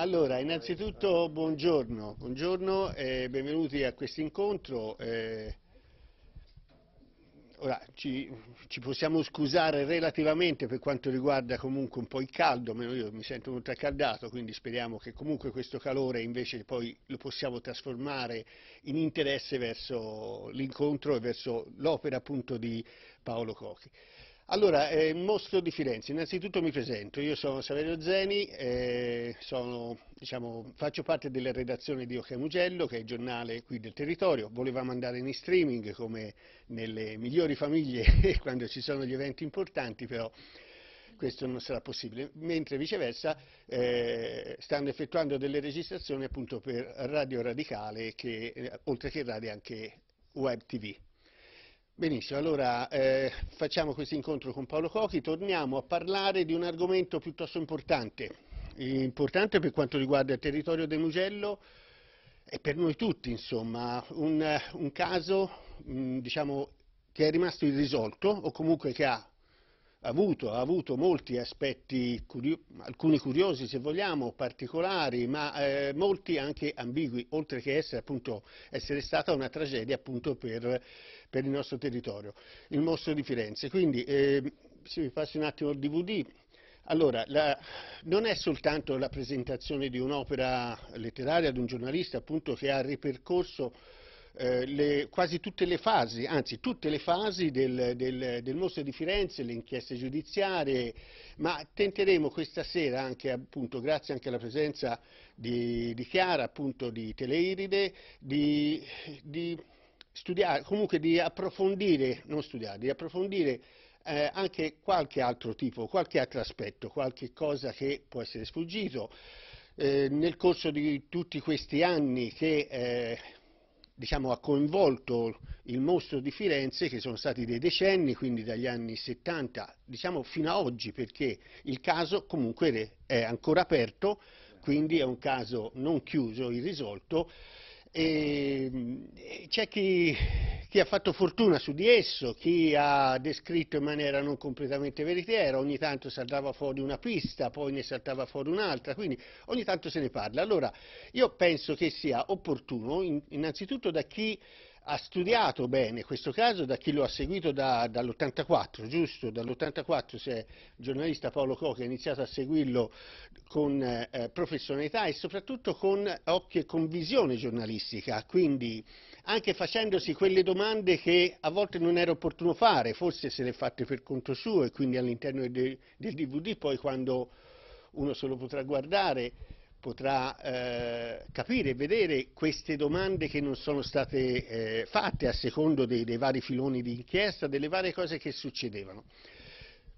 Allora, innanzitutto buongiorno, buongiorno e benvenuti a questo incontro. Eh, ora, ci, ci, possiamo scusare relativamente per quanto riguarda comunque un po' il caldo, almeno io mi sento molto accaldato, quindi speriamo che comunque questo calore invece poi lo possiamo trasformare in interesse verso l'incontro e verso l'opera appunto di Paolo Cochi. Allora, eh, mostro di Firenze, innanzitutto mi presento, io sono Saverio Zeni, eh, sono, diciamo, faccio parte della redazione di Oche Mugello, che è il giornale qui del territorio, volevamo andare in streaming come nelle migliori famiglie quando ci sono gli eventi importanti, però questo non sarà possibile, mentre viceversa eh, stanno effettuando delle registrazioni appunto per Radio Radicale, che, eh, oltre che Radio è anche Web TV. Benissimo, allora eh, facciamo questo incontro con Paolo Cochi, torniamo a parlare di un argomento piuttosto importante, importante per quanto riguarda il territorio del Mugello e per noi tutti, insomma, un, un caso mh, mm, diciamo, che è rimasto irrisolto o comunque che ha avuto, ha avuto molti aspetti, curio, alcuni curiosi se vogliamo, particolari, ma eh, molti anche ambigui, oltre che essere, appunto, essere stata una tragedia appunto, per, per, il nostro territorio, il mostro di Firenze. Quindi, eh, se vi passo un attimo il DVD, allora, la, non è soltanto la presentazione di un'opera letteraria, di un giornalista appunto che ha ripercorso eh, le, quasi tutte le fasi, anzi tutte le fasi del, del, del, mostro di Firenze, le inchieste giudiziarie, ma tenteremo questa sera, anche, appunto, grazie anche alla presenza di, di Chiara, appunto, di Teleiride, di, di studiare, comunque di approfondire, non studiare, di approfondire eh, anche qualche altro tipo, qualche altro aspetto, qualche cosa che può essere sfuggito. Eh, nel corso di tutti questi anni che eh, diciamo, ha coinvolto il mostro di Firenze che sono stati dei decenni, quindi dagli anni 70 diciamo, fino ad oggi perché il caso comunque è ancora aperto, quindi è un caso non chiuso, irrisolto. E c'è chi chi ha fatto fortuna su di esso, chi ha descritto in maniera non completamente veritiera, ogni tanto saltava fuori una pista, poi ne saltava fuori un'altra, quindi ogni tanto se ne parla. Allora, io penso che sia opportuno, innanzitutto da chi ha studiato bene questo caso da chi lo ha seguito da, dall'84, giusto? Dall'84 se il giornalista Paolo Coca ha iniziato a seguirlo con eh, professionalità e soprattutto con occhio e con visione giornalistica, quindi anche facendosi quelle domande che a volte non era opportuno fare, forse se le fatte per conto suo e quindi all'interno de, del DVD poi quando uno se lo potrà guardare potrà eh, capire e vedere queste domande che non sono state eh, fatte a secondo dei, dei vari filoni di inchiesta, delle varie cose che succedevano.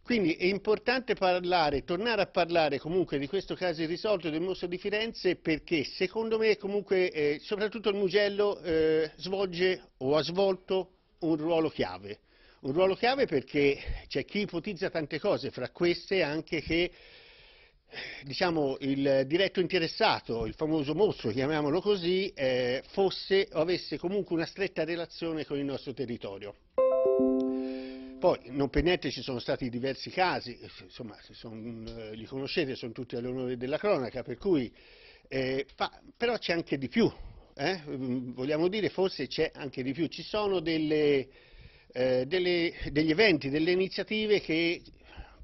Quindi è importante parlare, tornare a parlare comunque di questo caso irrisolto del mostro di Firenze perché secondo me comunque eh, soprattutto il Mugello eh, svolge o ha svolto un ruolo chiave. Un ruolo chiave perché c'è chi ipotizza tante cose, fra queste anche che diciamo, il diretto interessato, il famoso mostro, chiamiamolo così, eh, fosse o avesse comunque una stretta relazione con il nostro territorio. Poi, non per niente ci sono stati diversi casi, insomma, sono, eh, li conoscete, sono tutti all'onore della cronaca, per cui, eh, fa, però c'è anche di più, eh? Mm, vogliamo dire forse c'è anche di più, ci sono delle, eh, delle, degli eventi, delle iniziative che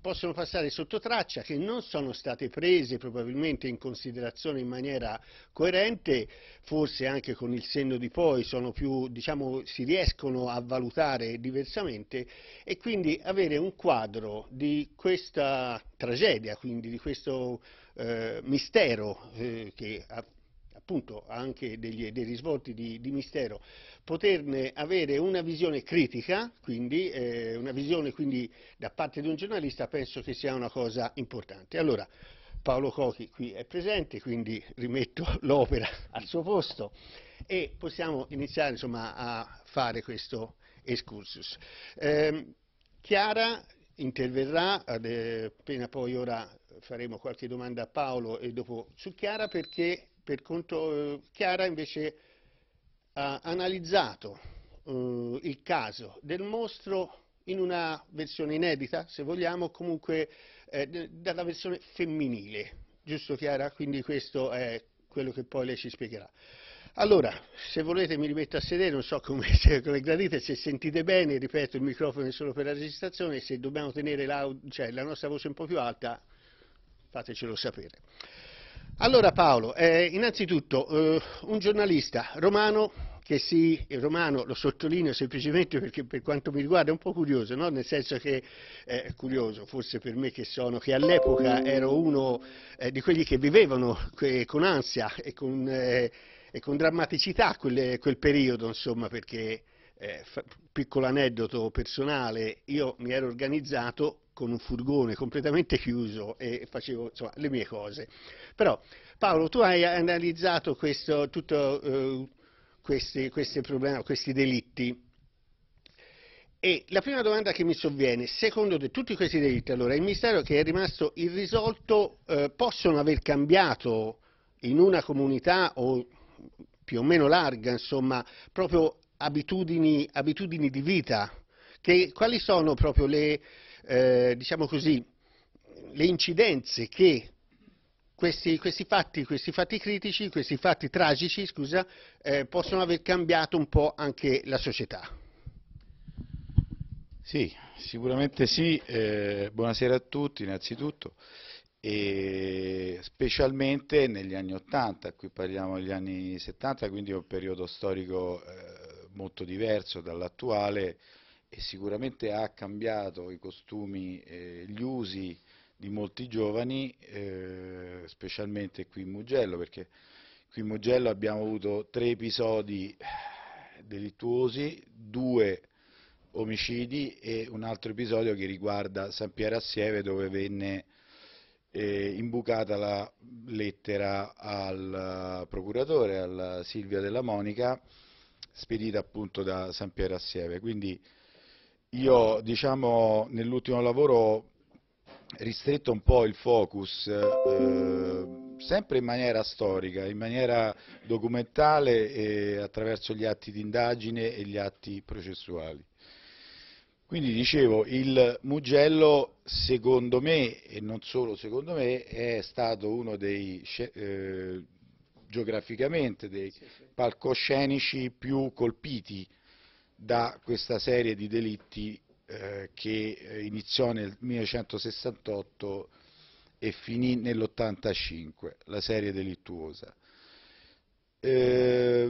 possono passare sotto traccia, che non sono state prese probabilmente in considerazione in maniera coerente, forse anche con il senno di poi sono più, diciamo, si riescono a valutare diversamente e quindi avere un quadro di questa tragedia, quindi di questo eh, mistero eh, che appunto anche degli, dei risvolti di, di, mistero, poterne avere una visione critica, quindi eh, una visione quindi, da parte di un giornalista penso che sia una cosa importante. Allora, Paolo Cochi qui è presente, quindi rimetto l'opera al suo posto e possiamo iniziare insomma, a fare questo excursus. Eh, Chiara interverrà, eh, appena poi ora faremo qualche domanda a Paolo e dopo su Chiara perché per conto, eh, Chiara invece ha analizzato eh, il caso del mostro in una versione inedita, se vogliamo, comunque eh, dalla versione femminile, giusto Chiara? Quindi questo è quello che poi lei ci spiegherà. Allora, se volete mi rimetto a sedere, non so come, se, come gradite, se sentite bene, ripeto, il microfono è solo per la registrazione, se dobbiamo tenere la, cioè, la nostra voce un po' più alta, fatecelo sapere. Allora Paolo, eh, innanzitutto eh, un giornalista romano che si, romano lo sottolineo semplicemente perché per quanto mi riguarda è un po' curioso, no? nel senso che eh, curioso forse per me che sono, che all'epoca ero uno eh, di quelli che vivevano eh, con ansia e con, eh, e con drammaticità quel, quel, periodo, insomma, perché, eh, piccolo aneddoto personale, io mi ero organizzato con un furgone completamente chiuso e facevo insomma, le mie cose. Però Paolo, tu hai analizzato questo, tutto, eh, questi, questi, problemi, questi delitti e la prima domanda che mi sovviene, secondo te tutti questi delitti, allora il mistero che è rimasto irrisolto eh, possono aver cambiato in una comunità o più o meno larga, insomma, proprio abitudini, abitudini di vita? Che, quali sono proprio le, eh, diciamo così, le incidenze che questi, questi, fatti, questi fatti, critici, questi fatti tragici, scusa, eh, possono aver cambiato un po' anche la società. Sì, sicuramente sì. Eh, buonasera a tutti innanzitutto. E specialmente negli anni 80, qui parliamo degli anni 70, quindi è un periodo storico eh, molto diverso dall'attuale, e sicuramente ha cambiato i costumi e eh, gli usi di molti giovani, eh, specialmente qui in Mugello, perché qui in Mugello abbiamo avuto tre episodi eh, delittuosi, due omicidi e un altro episodio che riguarda San Piero Assieve dove venne eh, imbucata la lettera al eh, procuratore, alla Silvia della Monica, spedita appunto da San Piero Assieve. Sieve. Quindi io diciamo, nell'ultimo lavoro ristretto un po' il focus, eh, sempre in maniera storica, in maniera documentale e attraverso gli atti di indagine e gli atti processuali. Quindi dicevo, il Mugello secondo me, e non solo secondo me, è stato uno dei, eh, geograficamente, dei palcoscenici più colpiti da questa serie di delitti eh, che eh, iniziò nel 1968 e finì nell'85, la serie delittuosa. Eh,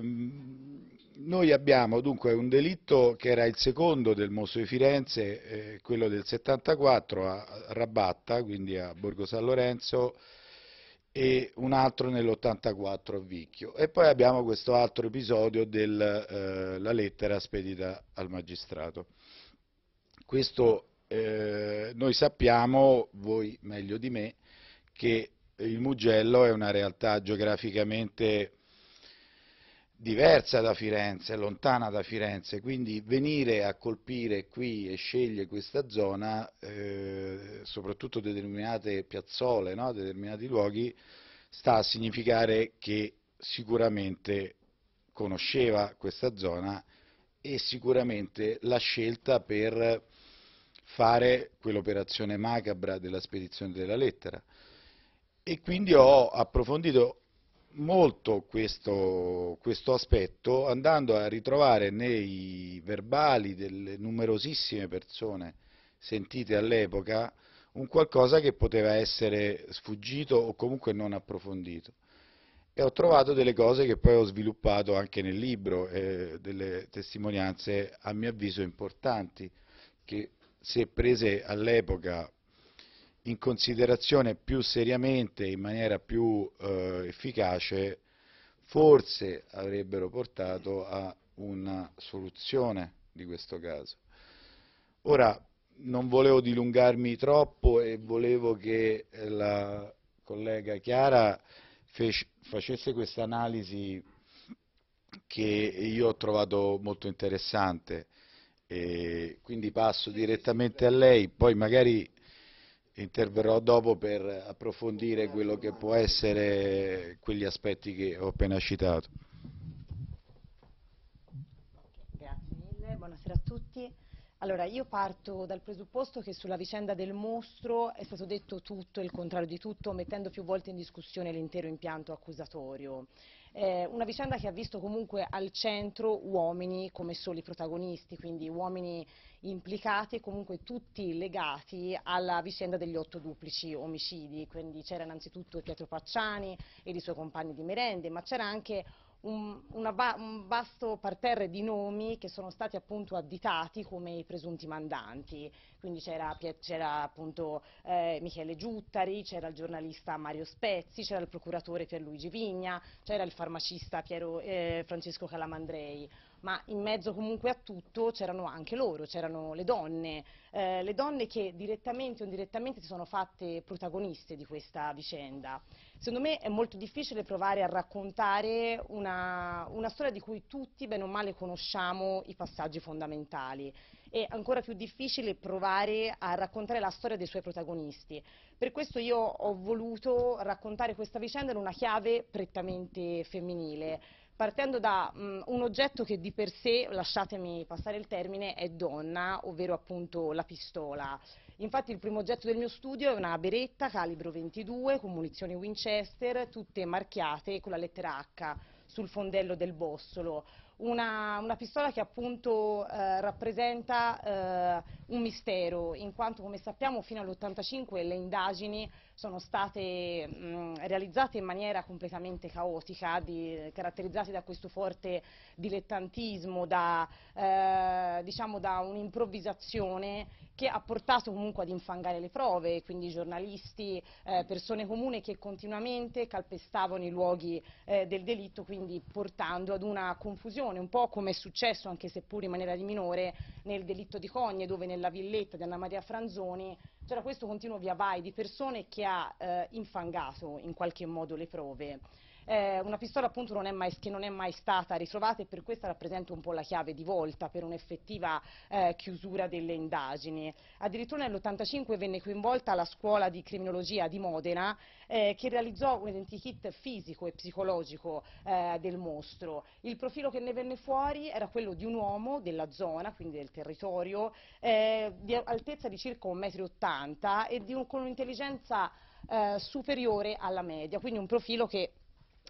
noi abbiamo dunque un delitto che era il secondo del Mosso di Firenze, eh, quello del 74 a Rabatta, quindi a Borgo San Lorenzo, e un altro nell'84 a Vicchio. E poi abbiamo questo altro episodio della eh, lettera spedita al magistrato. Questo eh, noi sappiamo, voi meglio di me, che il Mugello è una realtà geograficamente diversa da Firenze, lontana da Firenze, quindi venire a colpire qui e scegliere questa zona, eh, soprattutto determinate piazzole, no? determinati luoghi, sta a significare che sicuramente conosceva questa zona e sicuramente la scelta per fare quell'operazione macabra della spedizione della lettera. E quindi ho approfondito molto questo, questo, aspetto andando a ritrovare nei verbali delle numerosissime persone sentite all'epoca un qualcosa che poteva essere sfuggito o comunque non approfondito. E ho trovato delle cose che poi ho sviluppato anche nel libro, eh, delle testimonianze a mio avviso importanti, che se prese all'epoca in considerazione più seriamente, in maniera più eh, efficace, forse avrebbero portato a una soluzione di questo caso. Ora, non volevo dilungarmi troppo e volevo che eh, la collega Chiara facesse questa analisi che io ho trovato molto interessante. E quindi passo direttamente a lei, poi magari interverrò dopo per approfondire quello che può essere quegli aspetti che ho appena citato. Grazie mille, buonasera a tutti. Allora, io parto dal presupposto che sulla vicenda del mostro è stato detto tutto il contrario di tutto, mettendo più volte in discussione l'intero impianto accusatorio. Eh, una vicenda che ha visto comunque al centro uomini come soli protagonisti, quindi uomini implicati e comunque tutti legati alla vicenda degli otto duplici omicidi, quindi c'era innanzitutto Pietro Pacciani ed i suoi compagni di merende, ma c'era anche un, ba un, vasto parterre di nomi che sono stati appunto additati come i presunti mandanti, quindi c'era, appunto eh, Michele Giuttari, c'era il giornalista Mario Spezzi, c'era il procuratore Pierluigi Vigna, c'era il farmacista Piero, eh, Francesco Calamandrei ma in mezzo comunque a tutto c'erano anche loro, c'erano le donne, eh, le donne che direttamente o indirettamente si sono fatte protagoniste di questa vicenda. Secondo me è molto difficile provare a raccontare una, una storia di cui tutti bene o male conosciamo i passaggi fondamentali e ancora più difficile provare a raccontare la storia dei suoi protagonisti. Per questo io ho voluto raccontare questa vicenda in una chiave prettamente femminile partendo da mh, un oggetto che di per sé, lasciatemi passare il termine, è donna, ovvero appunto la pistola. Infatti il primo oggetto del mio studio è una beretta calibro 22 con munizioni Winchester, tutte marchiate con la lettera H sul fondello del bossolo. Una, una pistola che appunto eh, rappresenta eh, un mistero, in quanto come sappiamo fino all'85 le indagini sono state mh, realizzate in maniera completamente caotica, di, caratterizzate da questo forte dilettantismo, da, eh, diciamo da un'improvvisazione che ha portato comunque ad infangare le prove, quindi giornalisti, eh, persone comune che continuamente calpestavano i luoghi eh, del delitto, quindi portando ad una confusione, un po' come è successo, anche seppur in maniera di minore, nel delitto di Cogne, dove nella villetta di Anna Maria Franzoni c'era questo continuo via vai di persone che ha eh, infangato in qualche modo le prove. Eh, una pistola appunto non mai, che non è mai stata ritrovata e per questo rappresenta un po' la chiave di volta per un'effettiva eh, chiusura delle indagini. Addirittura nell'85 venne coinvolta la scuola di criminologia di Modena eh, che realizzò un identikit fisico e psicologico eh, del mostro. Il profilo che ne venne fuori era quello di un uomo della zona, quindi del territorio, eh, di altezza di circa 1,80 m e un, con un'intelligenza eh, superiore alla media, quindi un profilo che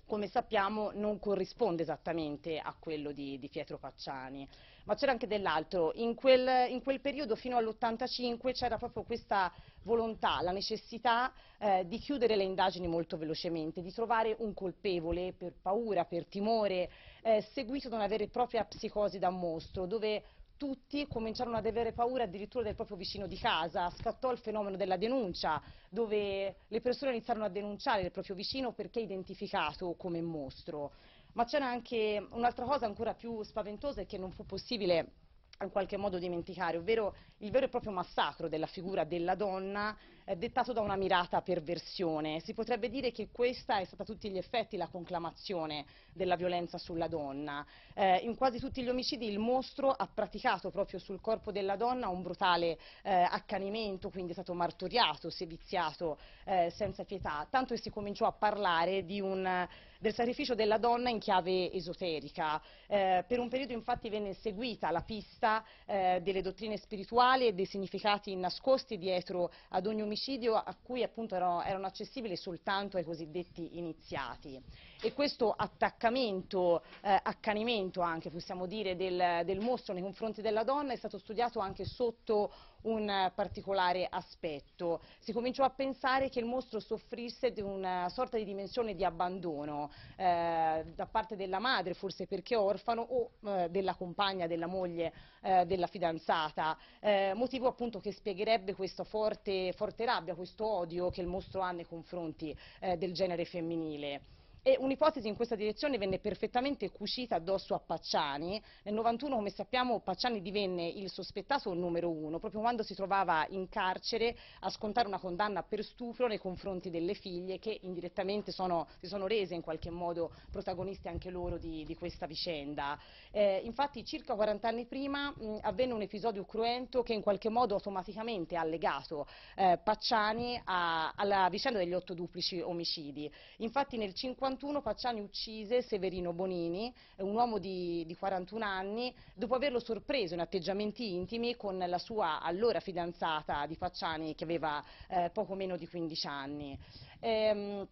come sappiamo non corrisponde esattamente a quello di, di Pietro Pacciani. Ma c'era anche dell'altro, in, in quel, periodo fino all'85 c'era proprio questa volontà, la necessità eh, di chiudere le indagini molto velocemente, di trovare un colpevole per paura, per timore, eh, seguito da una vera e propria psicosi da mostro, dove tutti cominciarono ad avere paura addirittura del proprio vicino di casa, scattò il fenomeno della denuncia, dove le persone iniziarono a denunciare il proprio vicino perché identificato come mostro. Ma c'era anche un'altra cosa ancora più spaventosa e che non fu possibile in qualche modo dimenticare, ovvero il vero e proprio massacro della figura della donna eh, dettato da una mirata perversione. Si potrebbe dire che questa è stata a tutti gli effetti la conclamazione della violenza sulla donna. Eh, in quasi tutti gli omicidi il mostro ha praticato proprio sul corpo della donna un brutale eh, accanimento, quindi è stato martoriato, seviziato eh, senza pietà, tanto che si cominciò a parlare di un del sacrificio della donna in chiave esoterica. Eh, per un periodo infatti venne seguita la pista eh, delle dottrine spirituali e dei significati nascosti dietro ad ogni omicidio a cui appunto erano, erano accessibili soltanto ai cosiddetti iniziati e questo attaccamento, eh, accanimento anche possiamo dire del, del mostro nei confronti della donna è stato studiato anche sotto un particolare aspetto. Si cominciò a pensare che il mostro soffrisse di una sorta di dimensione di abbandono eh, da parte della madre, forse perché orfano, o eh, della compagna, della moglie, eh, della fidanzata, eh, motivo appunto che spiegherebbe questa forte, forte, rabbia, questo odio che il mostro ha nei confronti eh, del genere femminile. E un'ipotesi in questa direzione venne perfettamente cucita addosso a Pacciani. Nel 91, come sappiamo, Pacciani divenne il sospettato numero uno, proprio quando si trovava in carcere a scontare una condanna per stupro nei confronti delle figlie che indirettamente sono, si sono rese in qualche modo protagoniste anche loro di, di questa vicenda. Eh, infatti circa 40 anni prima mh, avvenne un episodio cruento che in qualche modo automaticamente ha legato eh, Pacciani a, alla vicenda degli otto duplici omicidi. Infatti nel 50 1991 Pacciani uccise Severino Bonini, eh, un uomo di, di 41 anni, dopo averlo sorpreso in atteggiamenti intimi con la sua allora fidanzata di Pacciani che aveva eh, poco meno di 15 anni. Ehm,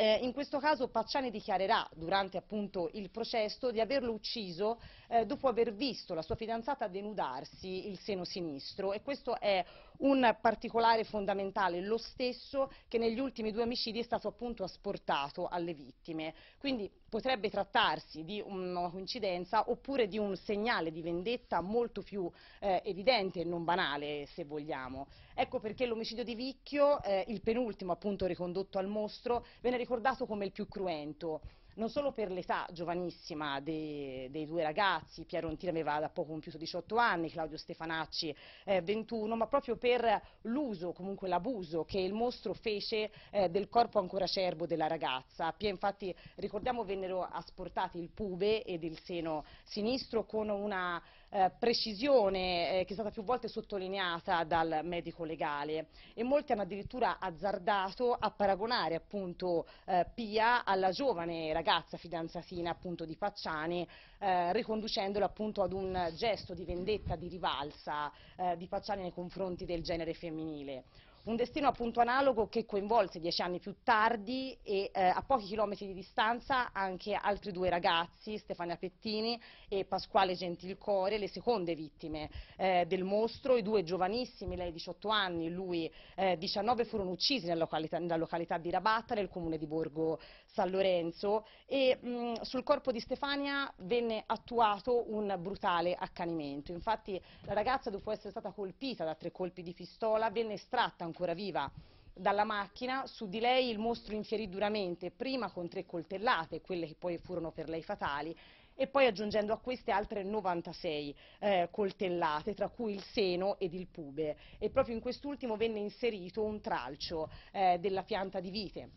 eh, in questo caso Pacciani dichiarerà durante appunto, il processo di averlo ucciso eh, dopo aver visto la sua fidanzata denudarsi il seno sinistro e questo è un particolare fondamentale, lo stesso che negli ultimi due omicidi è stato appunto asportato alle vittime. Quindi potrebbe trattarsi di una coincidenza oppure di un segnale di vendetta molto più eh, evidente e non banale, se vogliamo. Ecco perché l'omicidio di Vicchio, eh, il penultimo appunto ricondotto al mostro, viene ricordato come il più cruento non solo per l'età giovanissima dei, dei due ragazzi, Piero Ontini aveva da poco compiuto 18 anni, Claudio Stefanacci eh, 21, ma proprio per l'uso, comunque l'abuso che il mostro fece eh, del corpo ancora acerbo della ragazza. Pia infatti, ricordiamo, vennero asportati il pube ed il seno sinistro con una eh, precisione eh, che è stata più volte sottolineata dal medico legale e molti hanno addirittura azzardato a paragonare appunto eh, Pia alla giovane ragazza fidanzatina appunto di Pacciani eh, riconducendola appunto ad un gesto di vendetta, di rivalsa eh, di Pacciani nei confronti del genere femminile. Un destino appunto analogo che coinvolse dieci anni più tardi e eh, a pochi chilometri di distanza anche altri due ragazzi, Stefania Pettini e Pasquale Gentilcore, le seconde vittime eh, del mostro, i due giovanissimi, lei 18 anni, lui eh, 19, furono uccisi nella località, nella località di Rabatta nel comune di Borgo San Lorenzo e mh, mm, sul corpo di Stefania venne attuato un brutale accanimento. Infatti la ragazza dopo essere stata colpita da tre colpi di pistola venne estratta ancora viva dalla macchina, su di lei il mostro infierì duramente, prima con tre coltellate, quelle che poi furono per lei fatali, e poi aggiungendo a queste altre 96 eh, coltellate, tra cui il seno ed il pube. E proprio in quest'ultimo venne inserito un tralcio eh, della pianta di vite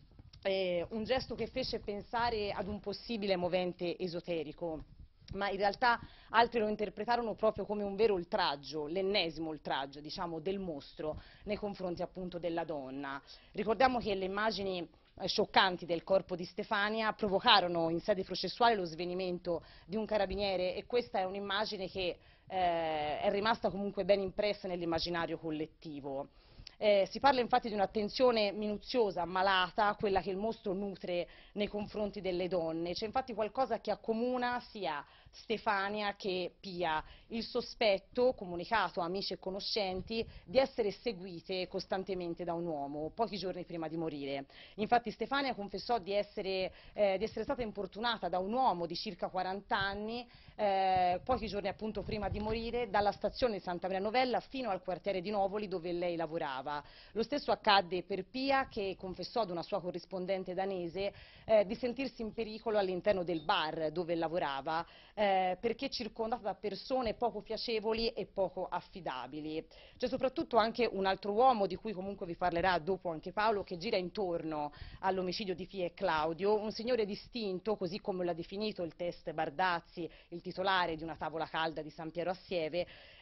eh, un gesto che fece pensare ad un possibile movente esoterico ma in realtà altri lo interpretarono proprio come un vero oltraggio, l'ennesimo oltraggio, diciamo, del mostro nei confronti appunto della donna. Ricordiamo che le immagini eh, scioccanti del corpo di Stefania provocarono in sede processuale lo svenimento di un carabiniere e questa è un'immagine che eh, è rimasta comunque ben impressa nell'immaginario collettivo. Eh, si parla infatti di un'attenzione minuziosa, malata, quella che il mostro nutre nei confronti delle donne. C'è infatti qualcosa che accomuna sia Stefania che Pia, il sospetto, comunicato a amici e conoscenti, di essere seguite costantemente da un uomo, pochi giorni prima di morire. Infatti Stefania confessò di essere, eh, di essere stata importunata da un uomo di circa 40 anni, eh, pochi giorni appunto prima di morire, dalla stazione di Santa Maria Novella fino al quartiere di Novoli dove lei lavorava. Lo stesso accadde per Pia che confessò ad una sua corrispondente danese eh, di sentirsi in pericolo all'interno del bar dove lavorava, eh, perché circondata da persone poco piacevoli e poco affidabili. C'è soprattutto anche un altro uomo di cui comunque vi parlerà dopo anche Paolo che gira intorno all'omicidio di Fie e Claudio, un signore distinto, così come l'ha definito il test Bardazzi, il titolare di una tavola calda di San Piero a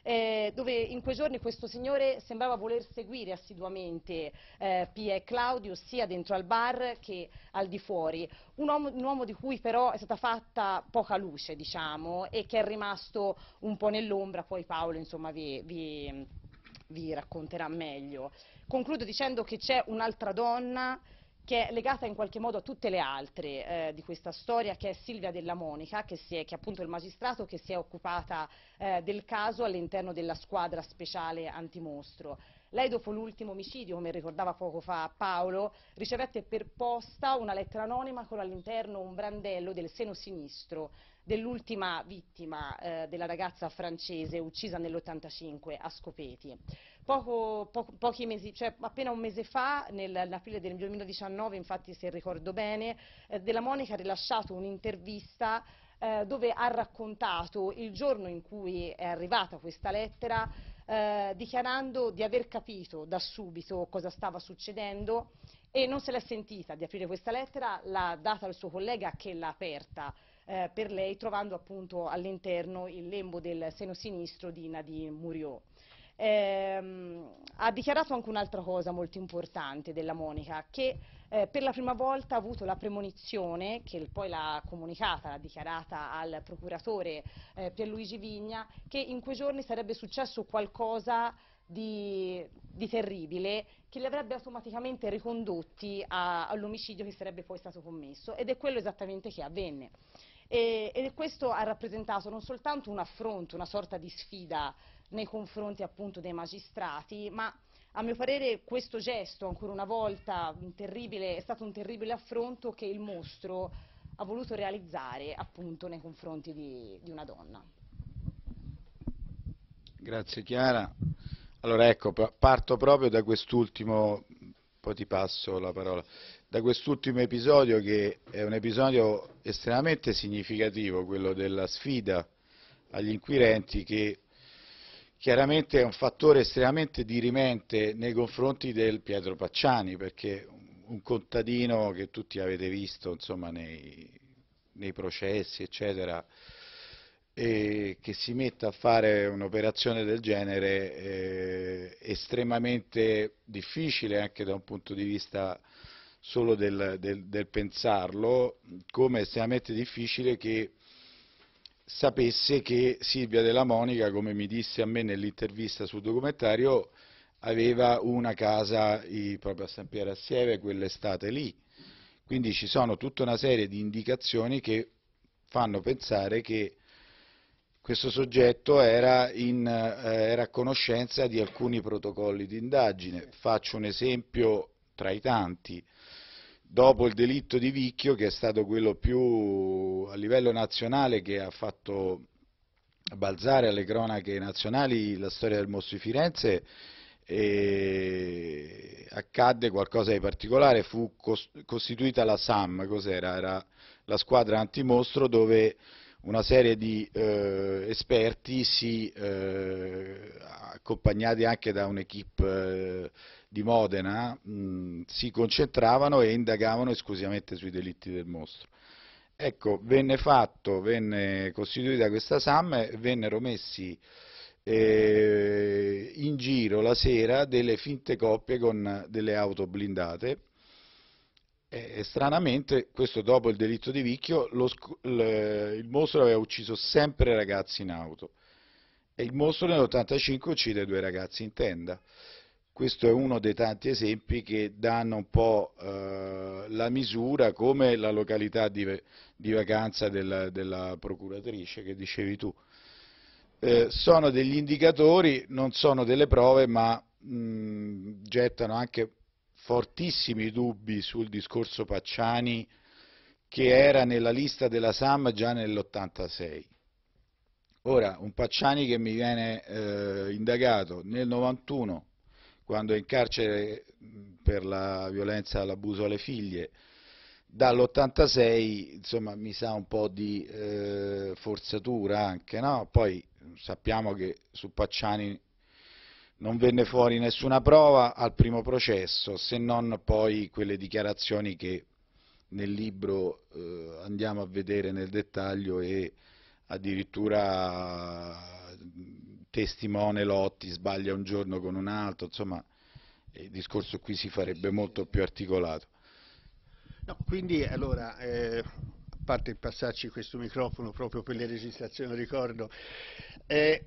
eh, dove in quei giorni questo signore sembrava voler seguire assiduamente eh, Pia e Claudio sia dentro al bar che al di fuori. Un uomo, un uomo di cui però è stata fatta poca luce diciamo, e che è rimasto un po' nell'ombra, poi Paolo insomma, vi, vi, vi racconterà meglio. Concludo dicendo che c'è un'altra donna che è legata in qualche modo a tutte le altre eh, di questa storia, che è Silvia Della Monica, che, è, che appunto il magistrato che si è occupata eh, del caso all'interno della squadra speciale antimostro. Lei dopo l'ultimo omicidio, come ricordava poco fa Paolo, ricevette per posta una lettera anonima con all'interno un brandello del seno sinistro dell'ultima vittima eh, della ragazza francese uccisa nell'85 a Scopeti. Poco, po pochi mesi, cioè appena un mese fa, nell'aprile del 2019, infatti se ricordo bene, eh, Della Monica ha rilasciato un'intervista eh, dove ha raccontato il giorno in cui è arrivata questa lettera, eh, dichiarando di aver capito da subito cosa stava succedendo e non se l'è sentita di aprire questa lettera, l'ha data al suo collega che l'ha aperta eh, per lei, trovando appunto all'interno il lembo del seno sinistro di Nadine Muriot ehm, ha dichiarato anche un'altra cosa molto importante della Monica, che eh, per la prima volta ha avuto la premonizione, che poi l'ha comunicata, l'ha dichiarata al procuratore eh, Pierluigi Vigna, che in quei giorni sarebbe successo qualcosa di, di, terribile che li avrebbe automaticamente ricondotti all'omicidio che sarebbe poi stato commesso ed è quello esattamente che avvenne. E, e questo ha rappresentato non soltanto un affronto, una sorta di sfida nei confronti appunto dei magistrati, ma a mio parere questo gesto, ancora una volta, un terribile, è stato un terribile affronto che il mostro ha voluto realizzare appunto nei confronti di, di una donna. Grazie Chiara. Allora ecco, parto proprio da quest'ultimo, poi ti passo la parola, da quest'ultimo episodio che è un episodio estremamente significativo, quello della sfida agli inquirenti che chiaramente è un fattore estremamente dirimente nei confronti del Pietro Pacciani, perché un contadino che tutti avete visto insomma, nei, nei, processi, eccetera, che si metta a fare un'operazione del genere eh, è estremamente difficile anche da un punto di vista solo del, del, del pensarlo, come estremamente difficile che sapesse che Silvia Della Monica, come mi disse a me nell'intervista sul documentario, aveva una casa proprio a San Piero Assieve quell'estate lì. Quindi ci sono tutta una serie di indicazioni che fanno pensare che questo soggetto era, in, eh, era a conoscenza di alcuni protocolli di indagine. Faccio un esempio tra i tanti dopo il delitto di Vicchio, che è stato quello più a livello nazionale che ha fatto balzare alle cronache nazionali la storia del mostro di Firenze, e accadde qualcosa di particolare, fu costituita la SAM, cos'era? Era la squadra antimostro dove una serie di eh, esperti sì, eh, accompagnati anche da un'equipe eh, di Modena mh, mm, si concentravano e indagavano esclusivamente sui delitti del mostro. Ecco, venne fatto, venne costituita questa SAM e vennero messi eh, in giro la sera delle finte coppie con delle auto blindate e, stranamente, questo dopo il delitto di Vicchio, lo, il mostro aveva ucciso sempre ragazzi in auto. E il mostro nell'85 uccide due ragazzi in tenda. Questo è uno dei tanti esempi che danno un po' eh, la misura come la località di, di vacanza della, della, procuratrice che dicevi tu. Eh, sono degli indicatori, non sono delle prove, ma mh, mm, gettano anche fortissimi dubbi sul discorso Pacciani che era nella lista della SAM già nell'86. Ora, un Pacciani che mi viene eh, indagato nel 91, quando è in carcere per la violenza e l'abuso alle figlie, dall'86 insomma mi sa un po' di eh, forzatura anche, no? Poi sappiamo che su Pacciani non venne fuori nessuna prova al primo processo, se non poi quelle dichiarazioni che nel libro eh, andiamo a vedere nel dettaglio e addirittura testimone Lotti sbaglia un giorno con un altro, insomma il discorso qui si farebbe molto più articolato. No, quindi allora, eh, a parte passarci questo microfono proprio per le registrazioni, ricordo, eh,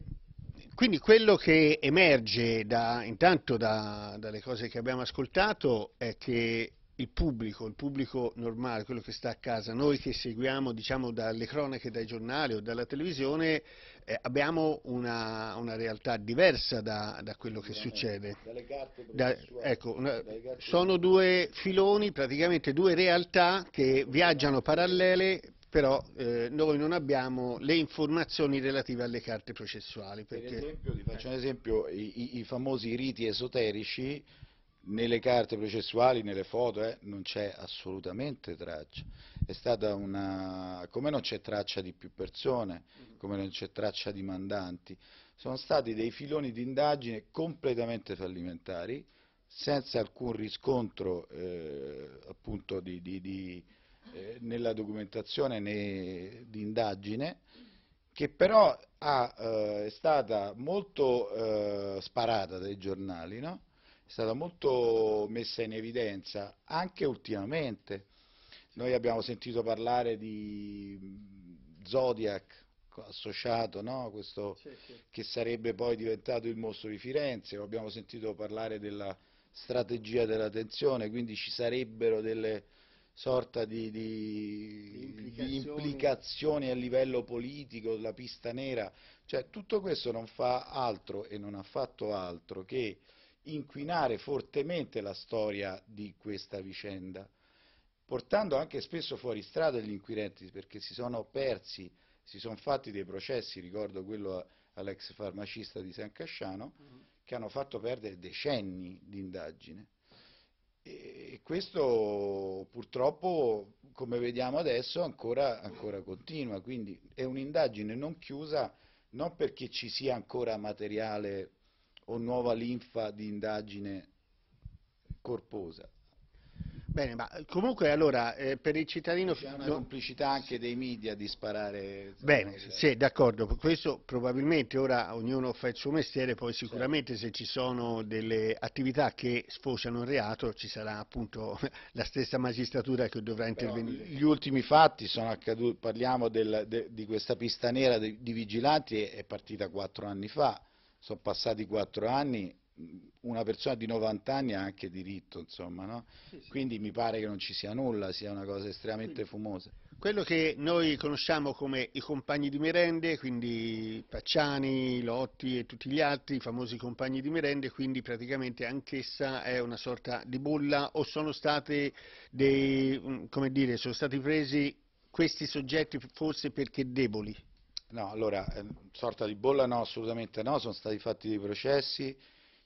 quindi quello che emerge da, intanto da, dalle cose che abbiamo ascoltato è che il pubblico, il pubblico normale, quello che sta a casa, noi che seguiamo diciamo, dalle cronache, dai giornali o dalla televisione, eh, abbiamo una, una, realtà diversa da, da quello che succede. Da, ecco, una, sono due filoni, praticamente due realtà che viaggiano parallele però eh, noi non abbiamo le informazioni relative alle carte processuali. Perché... Per esempio, ti faccio un esempio, i, i famosi riti esoterici nelle carte processuali, nelle foto, eh, non c'è assolutamente traccia. Una... come non c'è traccia di più persone, mm-hmm. come non c'è traccia di mandanti, sono stati dei filoni di indagine completamente fallimentari, senza alcun riscontro eh, appunto di, di, di eh, nella documentazione né, di indagine, che però ha, eh, è stata molto eh, sparata dai giornali, no? è stata molto messa in evidenza anche ultimamente. Noi abbiamo sentito parlare di mm, Zodiac, associato, no? Questo, sì, sì. che sarebbe poi diventato il mostro di Firenze, abbiamo sentito parlare della strategia della tensione, quindi ci sarebbero delle sorta di, di, implicazioni. di, implicazioni. a livello politico, la pista nera, cioè tutto questo non fa altro e non ha fatto altro che inquinare fortemente la storia di questa vicenda, portando anche spesso fuori strada gli inquirenti perché si sono persi, si sono fatti dei processi, ricordo quello all'ex farmacista di San Casciano, mm -hmm. che hanno fatto perdere decenni di indagine. E questo purtroppo, come vediamo adesso, ancora, ancora continua, quindi è un'indagine non chiusa non perché ci sia ancora materiale o nuova linfa di indagine corposa, Bene, ma eh, comunque allora eh, per il cittadino... C'è una no... complicità anche dei media di sparare... Bene, eh, sì, d'accordo, questo probabilmente ora ognuno fa il suo mestiere, poi certo. sicuramente certo. se ci sono delle attività che sfociano il reato ci sarà appunto la stessa magistratura che dovrà intervenire. Però gli ultimi fatti sono accaduti, parliamo del, de, di questa pista nera di, di vigilanti, è partita quattro anni fa, sono passati quattro anni una persona di 90 anni ha anche diritto, insomma, no? sì, sì. quindi mi pare che non ci sia nulla, sia una cosa estremamente sì. fumosa. Quello che noi conosciamo come i compagni di merende, quindi Pacciani, Lotti e tutti gli altri, i famosi compagni di merende, quindi praticamente anch'essa è una sorta di bolla o sono, dei, mm, dire, sono stati presi questi soggetti forse perché deboli? No, allora, ehm, sorta di bolla no, assolutamente no, sono stati fatti dei processi,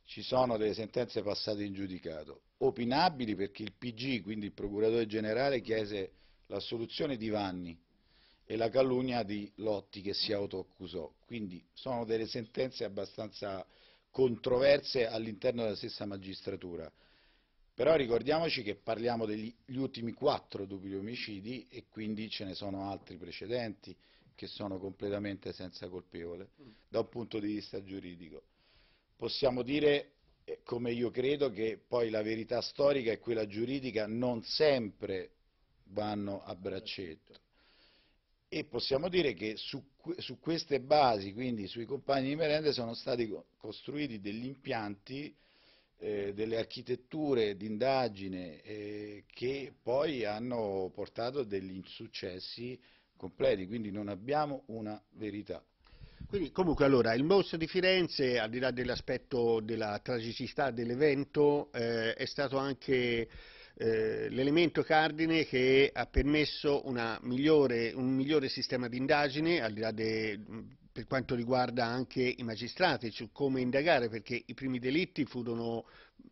ci sono delle sentenze passate in giudicato, opinabili perché il PG, quindi il procuratore generale, chiese l'assoluzione di Vanni e la calunnia di Lotti che si autoaccusò, quindi sono delle sentenze abbastanza controverse all'interno della stessa magistratura. Però ricordiamoci che parliamo degli ultimi quattro dubbi omicidi e quindi ce ne sono altri precedenti che sono completamente senza colpevole mm. da un punto di vista giuridico possiamo dire, eh, come io credo, che poi la verità storica e quella giuridica non sempre vanno a braccetto. E possiamo dire che su, su queste basi, quindi sui compagni di merende, sono stati costruiti degli impianti eh, delle architetture d'indagine eh, che poi hanno portato degli insuccessi completi, quindi non abbiamo una verità. Quindi comunque allora il Mostro di Firenze, al di là dell'aspetto della tragicità dell'evento, eh, è stato anche eh, l'elemento cardine che ha permesso migliore, un migliore sistema di indagine, al di là del per quanto riguarda anche i magistrati su come indagare, perché i primi delitti furono,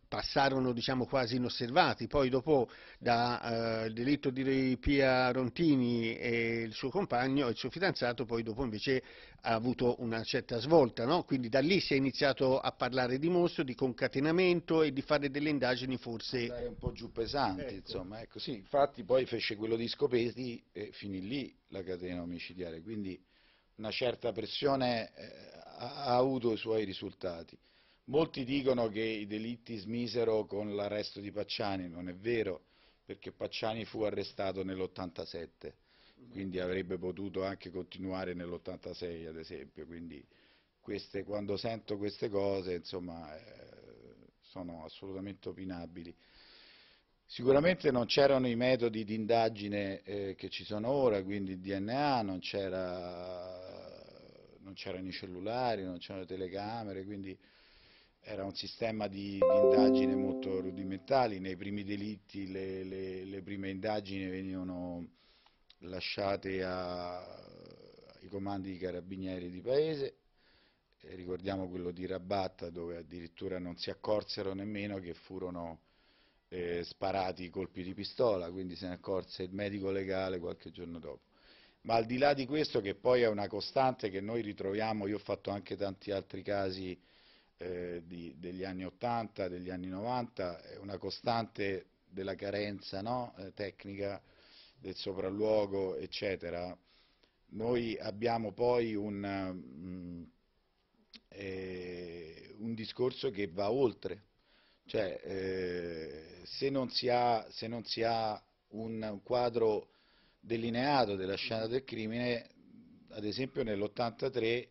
passarono diciamo, quasi inosservati, poi dopo dal eh, delitto di Pia Rontini e il suo compagno e il suo fidanzato, poi dopo invece ha avuto una certa svolta, no? quindi da lì si è iniziato a parlare di mostro, di concatenamento e di fare delle indagini forse... Andare un po' giù pesanti, ecco. insomma, ecco, sì, infatti poi fece quello di Scopeti e finì lì la catena omicidiaria, quindi una certa pressione eh, ha avuto i suoi risultati. Molti dicono che i delitti smisero con l'arresto di Pacciani, non è vero, perché Pacciani fu arrestato nell'87, quindi avrebbe potuto anche continuare nell'86 ad esempio, quindi queste, quando sento queste cose insomma, eh, sono assolutamente opinabili. Sicuramente non c'erano i metodi di indagine eh, che ci sono ora, quindi il DNA, non c'era non c'erano i cellulari, non c'erano le telecamere, quindi era un sistema di, di indagine molto rudimentale, nei primi delitti le, le, le prime indagini venivano lasciate a, ai comandi di carabinieri di paese, e ricordiamo quello di Rabatta dove addirittura non si accorsero nemmeno che furono eh, sparati colpi di pistola, quindi se ne accorse il medico legale qualche giorno dopo ma al di là di questo che poi è una costante che noi ritroviamo, io ho fatto anche tanti altri casi eh, di, degli anni 80, degli anni 90, è una costante della carenza no? eh, tecnica, del sopralluogo, eccetera. Noi abbiamo poi un, mh, mm, eh, un discorso che va oltre, cioè eh, se non si ha, non si ha un quadro delineato della scena del crimine, ad esempio nell'83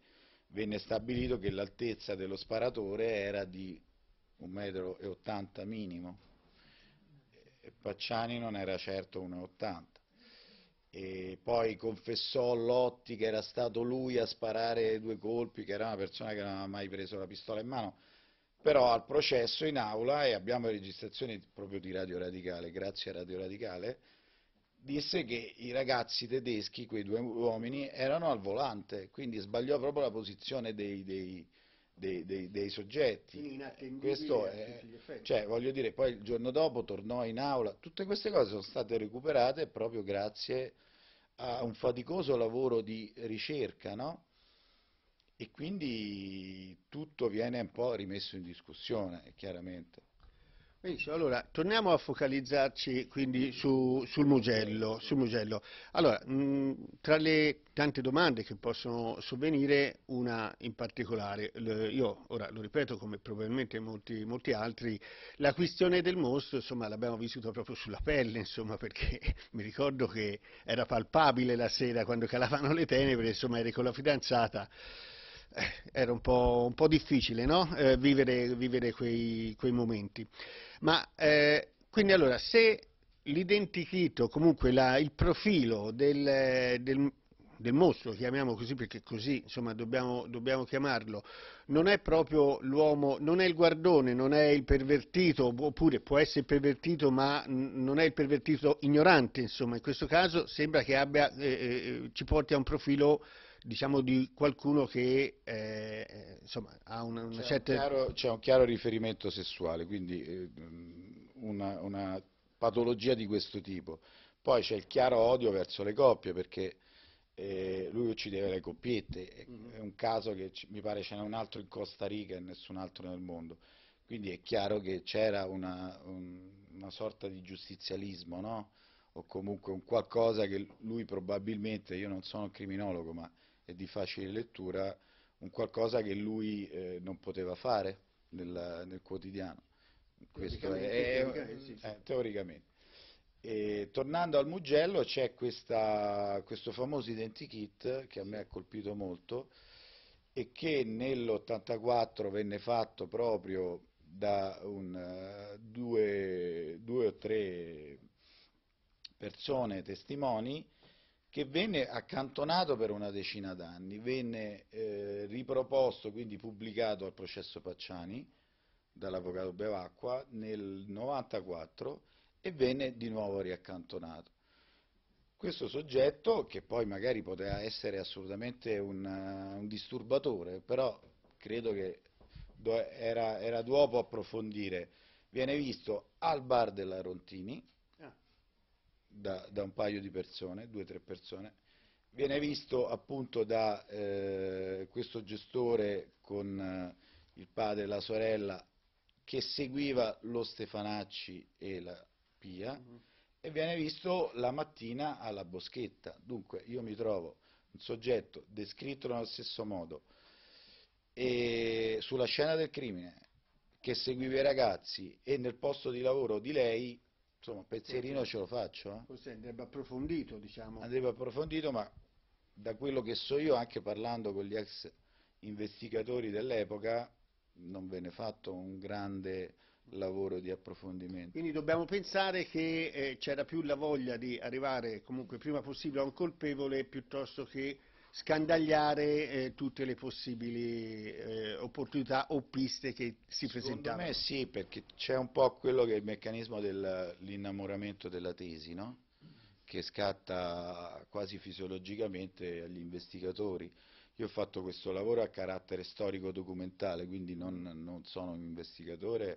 venne stabilito che l'altezza dello sparatore era di 1,80 m minimo, e Pacciani non era certo 1,80 e poi confessò Lotti che era stato lui a sparare due colpi, che era una persona che non aveva mai preso la pistola in mano, però al processo in aula, e abbiamo registrazioni proprio di Radio Radicale, grazie a Radio Radicale, disse che i ragazzi tedeschi, quei due uomini, erano al volante, quindi sbagliò proprio la posizione dei, dei, dei, dei soggetti. Questo è, cioè, voglio dire, poi il giorno dopo tornò in aula, tutte queste cose sono state recuperate proprio grazie a un faticoso lavoro di ricerca, no? E quindi tutto viene un po' rimesso in discussione, chiaramente. Benissimo, allora torniamo a focalizzarci quindi su, sul, Mugello. Sul Mugello. Allora, mh, tra le tante domande che possono sovvenire, una in particolare, io ora lo ripeto come probabilmente molti, molti altri, la questione del mostro insomma l'abbiamo vissuta proprio sulla pelle, insomma, perché mi ricordo che era palpabile la sera quando calavano le tenebre, insomma eri con la fidanzata eh, era un po', un po difficile no? eh, vivere, vivere quei, quei momenti. Ma eh, quindi allora, se l'identikit comunque la, il profilo del, del, del, mostro, chiamiamo così perché così insomma, dobbiamo, dobbiamo, chiamarlo, non è proprio l'uomo, non è il guardone, non è il pervertito, oppure può essere pervertito ma non è il pervertito ignorante, insomma in questo caso sembra che abbia, eh, eh ci porti a un profilo diciamo di qualcuno che eh, insomma, ha una, una certa... C'è un chiaro riferimento sessuale, quindi eh, una, una, patologia di questo tipo. Poi c'è il chiaro odio verso le coppie, perché eh, lui uccideva le coppiette, è, mm-hmm. è un caso che mi pare ce n'è un altro in Costa Rica e nessun altro nel mondo. Quindi è chiaro che c'era una, un, una, sorta di giustizialismo, no? o comunque un qualcosa che lui probabilmente, io non sono criminologo, ma e di facile lettura, un qualcosa che lui eh, non poteva fare nel, nel quotidiano. Questo teoricamente, è, eh, eh, sì, sì. Eh, teoricamente. E, tornando al Mugello c'è questa, questo famoso identikit che a me ha colpito molto e che nell'84 venne fatto proprio da un, eh, due, due o tre persone, testimoni, che venne accantonato per una decina d'anni, venne eh, riproposto, quindi pubblicato al processo Pacciani dall'avvocato Bevacqua nel 1994 e venne di nuovo riaccantonato. Questo soggetto, che poi magari poteva essere assolutamente un, uh, un disturbatore, però credo che era, era duopo approfondire, viene visto al bar della Rontini, da, da un paio di persone, due o tre persone, viene visto appunto da eh, questo gestore con eh, il padre e la sorella che seguiva lo Stefanacci e la Pia uh mm-hmm. -huh. e viene visto la mattina alla boschetta. Dunque io mi trovo un soggetto descritto nello stesso modo e sulla scena del crimine che seguiva i ragazzi e nel posto di lavoro di lei insomma un pezzierino forse, ce lo faccio. Eh? Forse andrebbe approfondito, diciamo. Andrebbe approfondito, ma da quello che so io, anche parlando con gli ex investigatori dell'epoca, non venne fatto un grande lavoro di approfondimento. Quindi dobbiamo pensare che eh, c'era più la voglia di arrivare comunque prima possibile a un colpevole piuttosto che scandagliare eh, tutte le possibili eh, opportunità o piste che si presentavano. Secondo me sì, perché c'è un po' quello che è il meccanismo dell'innamoramento della tesi, no? che scatta quasi fisiologicamente agli investigatori. Io ho fatto questo lavoro a carattere storico-documentale, quindi non, non sono un investigatore,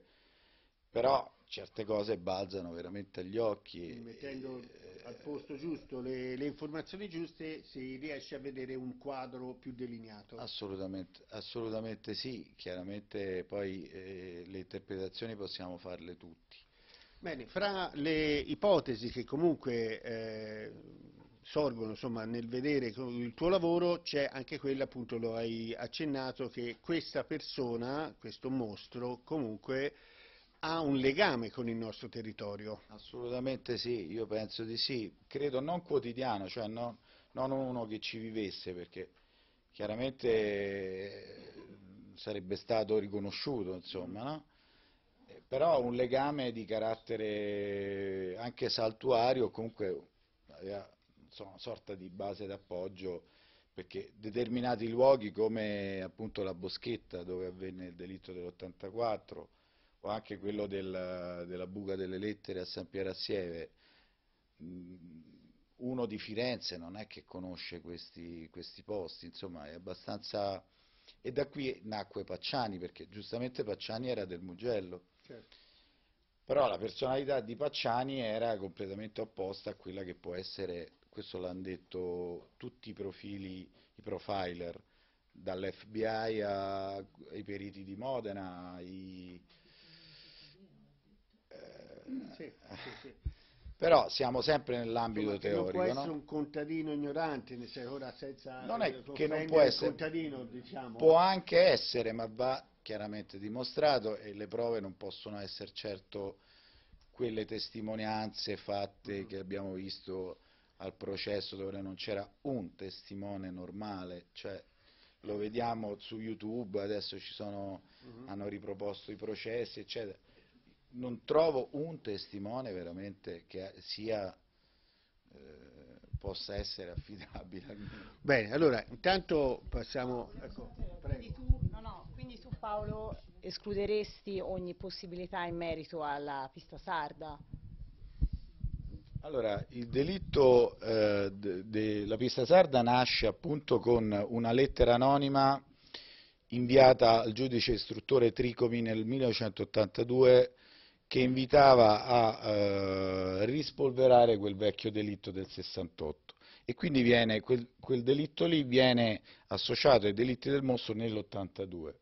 però certe cose balzano veramente agli occhi. Mettendo eh, al posto giusto le, le, informazioni giuste si riesce a vedere un quadro più delineato. Assolutamente, assolutamente sì, chiaramente poi eh, le interpretazioni possiamo farle tutti. Bene, fra le ipotesi che comunque eh, sorgono insomma, nel vedere il tuo lavoro c'è anche quella, appunto lo hai accennato, che questa persona, questo mostro comunque ha un legame con il nostro territorio. Assolutamente sì, io penso di sì, credo non quotidiano, cioè non, non uno che ci vivesse, perché chiaramente eh, sarebbe stato riconosciuto, insomma, no? Eh, però un legame di carattere anche saltuario, comunque eh, insomma, una sorta di base d'appoggio, perché determinati luoghi come appunto la Boschetta dove avvenne il delitto dell'84, o anche quello della, della buca delle lettere a San Piero Assieve, mm, uno di Firenze non è che conosce questi, questi posti, insomma è abbastanza... E da qui nacque Pacciani, perché giustamente Pacciani era del Mugello. Certo però la personalità di Pacciani era completamente opposta a quella che può essere, questo l'hanno detto tutti i profili, i profiler, dall'FBI ai periti di Modena, ai, sì, sì, però siamo sempre nell'ambito sì, teorico. Non può essere no? un contadino ignorante, ora senza non è che non può essere, contadino, diciamo. Può anche essere, ma va chiaramente dimostrato e le prove non possono essere certo quelle testimonianze fatte mm. che abbiamo visto al processo dove non c'era un testimone normale, cioè lo vediamo su YouTube, adesso ci sono, mm hanno riproposto i processi, eccetera non trovo un testimone veramente che sia, eh, possa essere affidabile. Bene, allora intanto passiamo... Ah, ecco, quindi, tu, no, no, quindi tu Paolo escluderesti ogni possibilità in merito alla pista sarda? Allora, il delitto eh, della de pista sarda nasce appunto con una lettera anonima inviata al giudice istruttore Tricomi nel 1982 che invitava a eh, rispolverare quel vecchio delitto del 68 e quindi viene, quel, quel, delitto lì viene associato ai delitti del mostro nell'82.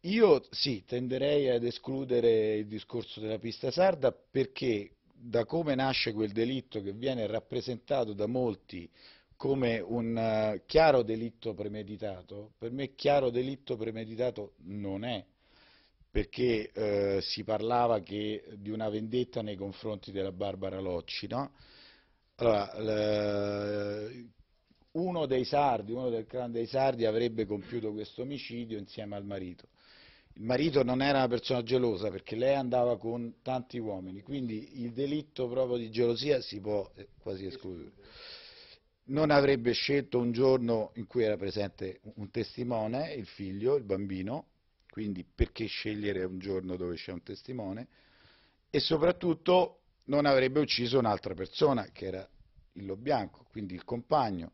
io sì, tenderei ad escludere il discorso della pista sarda perché da come nasce quel delitto che viene rappresentato da molti come un uh, chiaro delitto premeditato, per me chiaro delitto premeditato non è, perché eh, si parlava che, di una vendetta nei confronti della Barbara Locci. No? Allora, uno dei sardi, uno del clan dei sardi avrebbe compiuto questo omicidio insieme al marito. Il marito non era una persona gelosa perché lei andava con tanti uomini, quindi il delitto proprio di gelosia si può eh, quasi escludere. Non avrebbe scelto un giorno in cui era presente un testimone, il figlio, il bambino, quindi perché scegliere un giorno dove c'è un testimone, e soprattutto non avrebbe ucciso un'altra persona, che era il Lo Bianco, quindi il compagno,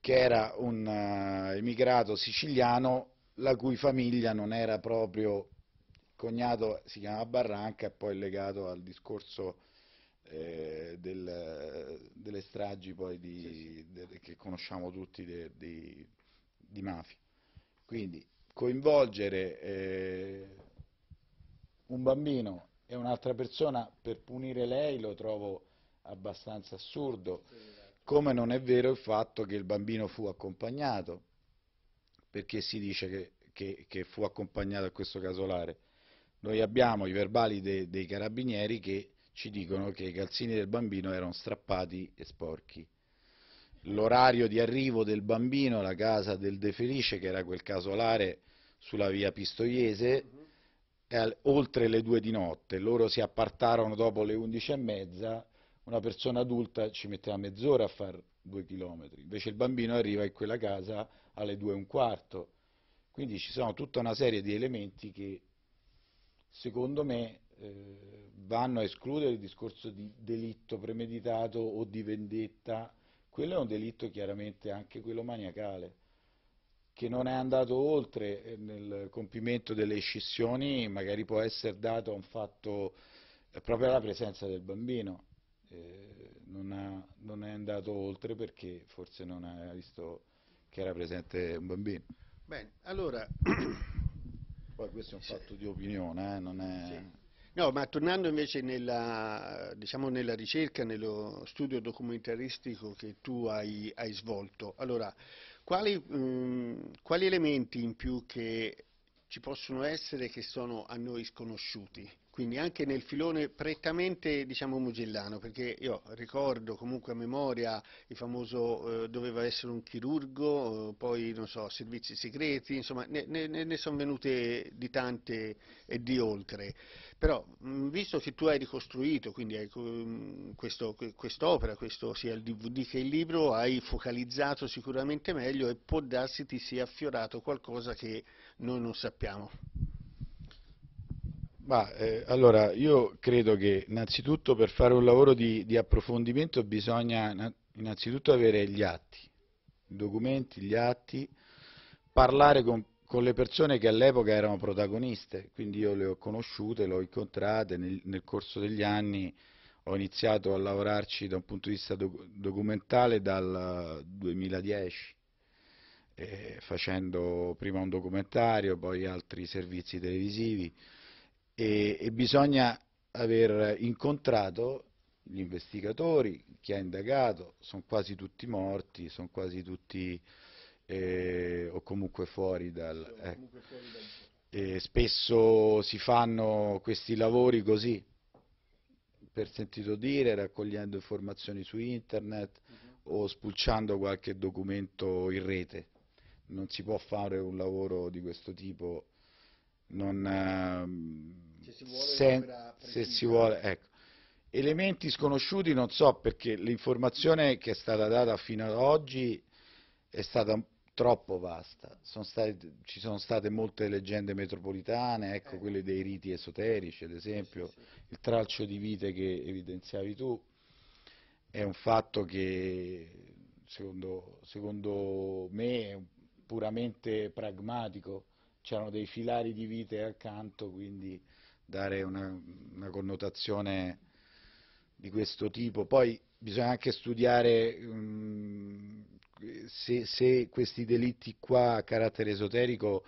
che era un uh, emigrato siciliano la cui famiglia non era proprio, il cognato si chiamava Barranca, e poi legato al discorso eh, del, delle stragi di, sì, sì. De, che conosciamo tutti di mafia. Quindi coinvolgere eh, un bambino e un'altra persona per punire lei lo trovo abbastanza assurdo, esatto. come non è vero il fatto che il bambino fu accompagnato, perché si dice che, che, che fu accompagnato a questo casolare. Noi abbiamo i verbali de, dei carabinieri che ci dicono che i calzini del bambino erano strappati e sporchi l'orario di arrivo del bambino alla casa del De Felice, che era quel casolare sulla via Pistoiese, al, oltre le due di notte. Loro si appartarono dopo le undici e mezza, una persona adulta ci metteva mezz'ora a fare due chilometri, invece il bambino arriva in quella casa alle due e un quarto. Quindi ci sono tutta una serie di elementi che secondo me eh, vanno a escludere il discorso di delitto premeditato o di vendetta quello è un delitto chiaramente anche quello maniacale, che non è andato oltre eh, nel compimento delle scissioni, magari può essere dato a un fatto eh, proprio alla presenza del bambino, eh, non, ha, non, è andato oltre perché forse non ha visto che era presente un bambino. Bene, allora... Poi questo è un fatto di opinione, eh, non è... Sì. No, ma tornando invece nella, diciamo nella, ricerca, nello studio documentaristico che tu hai, hai svolto, allora, quali, mh, mm, quali elementi in più che ci possono essere che sono a noi sconosciuti? quindi anche nel filone prettamente diciamo mugellano, perché io ricordo comunque a memoria il famoso eh, doveva essere un chirurgo, eh, poi non so, servizi segreti, insomma ne, ne, ne sono venute di tante e di oltre. Però mh, visto che tu hai ricostruito quindi hai, mh, questo, quest'opera, questo sia il DVD che il libro, hai focalizzato sicuramente meglio e può darsi ti sia affiorato qualcosa che noi non sappiamo. Bah, eh, allora, io credo che innanzitutto per fare un lavoro di, di approfondimento bisogna innanzitutto avere gli atti, i documenti, gli atti, parlare con, con le persone che all'epoca erano protagoniste, quindi io le ho conosciute, le ho incontrate nel, nel corso degli anni, ho iniziato a lavorarci da un punto di vista doc documentale dal 2010, eh, facendo prima un documentario, poi altri servizi televisivi e, e bisogna aver incontrato gli investigatori, chi ha indagato, sono quasi tutti morti, sono quasi tutti eh, o comunque fuori dal... Eh. E spesso si fanno questi lavori così, per sentito dire, raccogliendo informazioni su internet uh mhm. -huh. o spulciando qualche documento in rete. Non si può fare un lavoro di questo tipo non, eh, se si vuole, sen, se si vuole ecco. Elementi sconosciuti non so perché l'informazione che è stata data fino ad oggi è stata troppo vasta, sono state, ci sono state molte leggende metropolitane, ecco eh. quelle dei riti esoterici ad esempio, sì, sì, sì. il tralcio di vite che evidenziavi tu è un fatto che secondo, secondo me è puramente pragmatico, c'erano dei filari di vite accanto, quindi dare una, una connotazione di questo tipo. Poi bisogna anche studiare um, se, se, questi delitti qua a carattere esoterico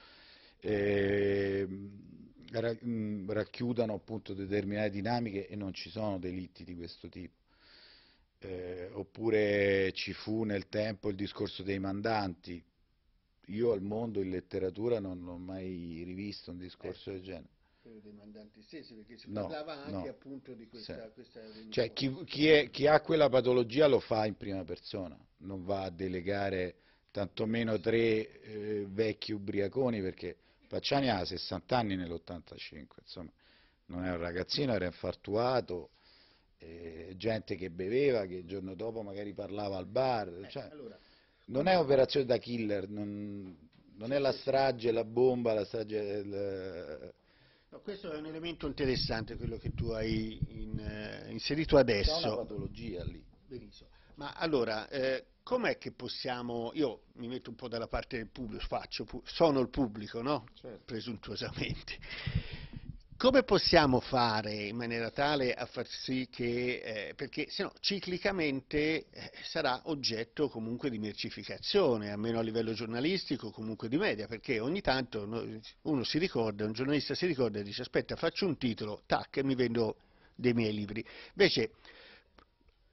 eh, mm, racchiudano appunto determinate dinamiche e non ci sono delitti di questo tipo. Eh, oppure ci fu nel tempo il discorso dei mandanti, io al mondo in letteratura non ho mai rivisto un discorso eh, del genere. Quello dei mandanti stessi, perché si no, parlava anche no, appunto di questa... Sì. questa cioè chi, chi, è, chi, ha quella patologia lo fa in prima persona, non va a delegare tantomeno tre eh, vecchi ubriaconi, perché Pacciani ha 60 anni nell'85, insomma, non è un ragazzino, era infartuato, eh, gente che beveva, che il giorno dopo magari parlava al bar, eh, cioè, allora, non è operazione da killer, non, non è la strage, la bomba, la strage... La... No, questo è un elemento interessante, quello che tu hai in, eh, inserito adesso. C'è una patologia lì. Benissimo. Ma allora, eh, com'è che possiamo, io mi metto un po' dalla parte del pubblico, faccio, sono il pubblico, no? Certo. Presuntuosamente come possiamo fare in maniera tale a far sì che, eh, perché se no ciclicamente eh, sarà oggetto comunque di mercificazione, almeno a livello giornalistico, comunque di media, perché ogni tanto uno si ricorda, un giornalista si ricorda e dice aspetta faccio un titolo, tac, e mi vendo dei miei libri. Invece,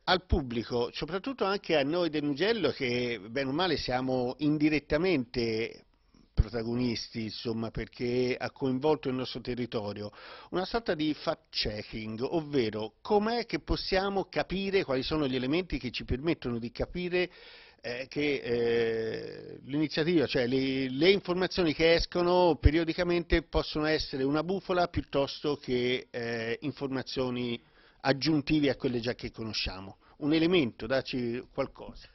al pubblico, soprattutto anche a noi del Mugello che bene o male siamo indirettamente protagonisti, insomma, perché ha coinvolto il nostro territorio, una sorta di fact-checking, ovvero com'è che possiamo capire quali sono gli elementi che ci permettono di capire eh, che eh, l'iniziativa, cioè le, le, informazioni che escono periodicamente possono essere una bufola piuttosto che eh, informazioni aggiuntive a quelle già che conosciamo. Un elemento, daci qualcosa.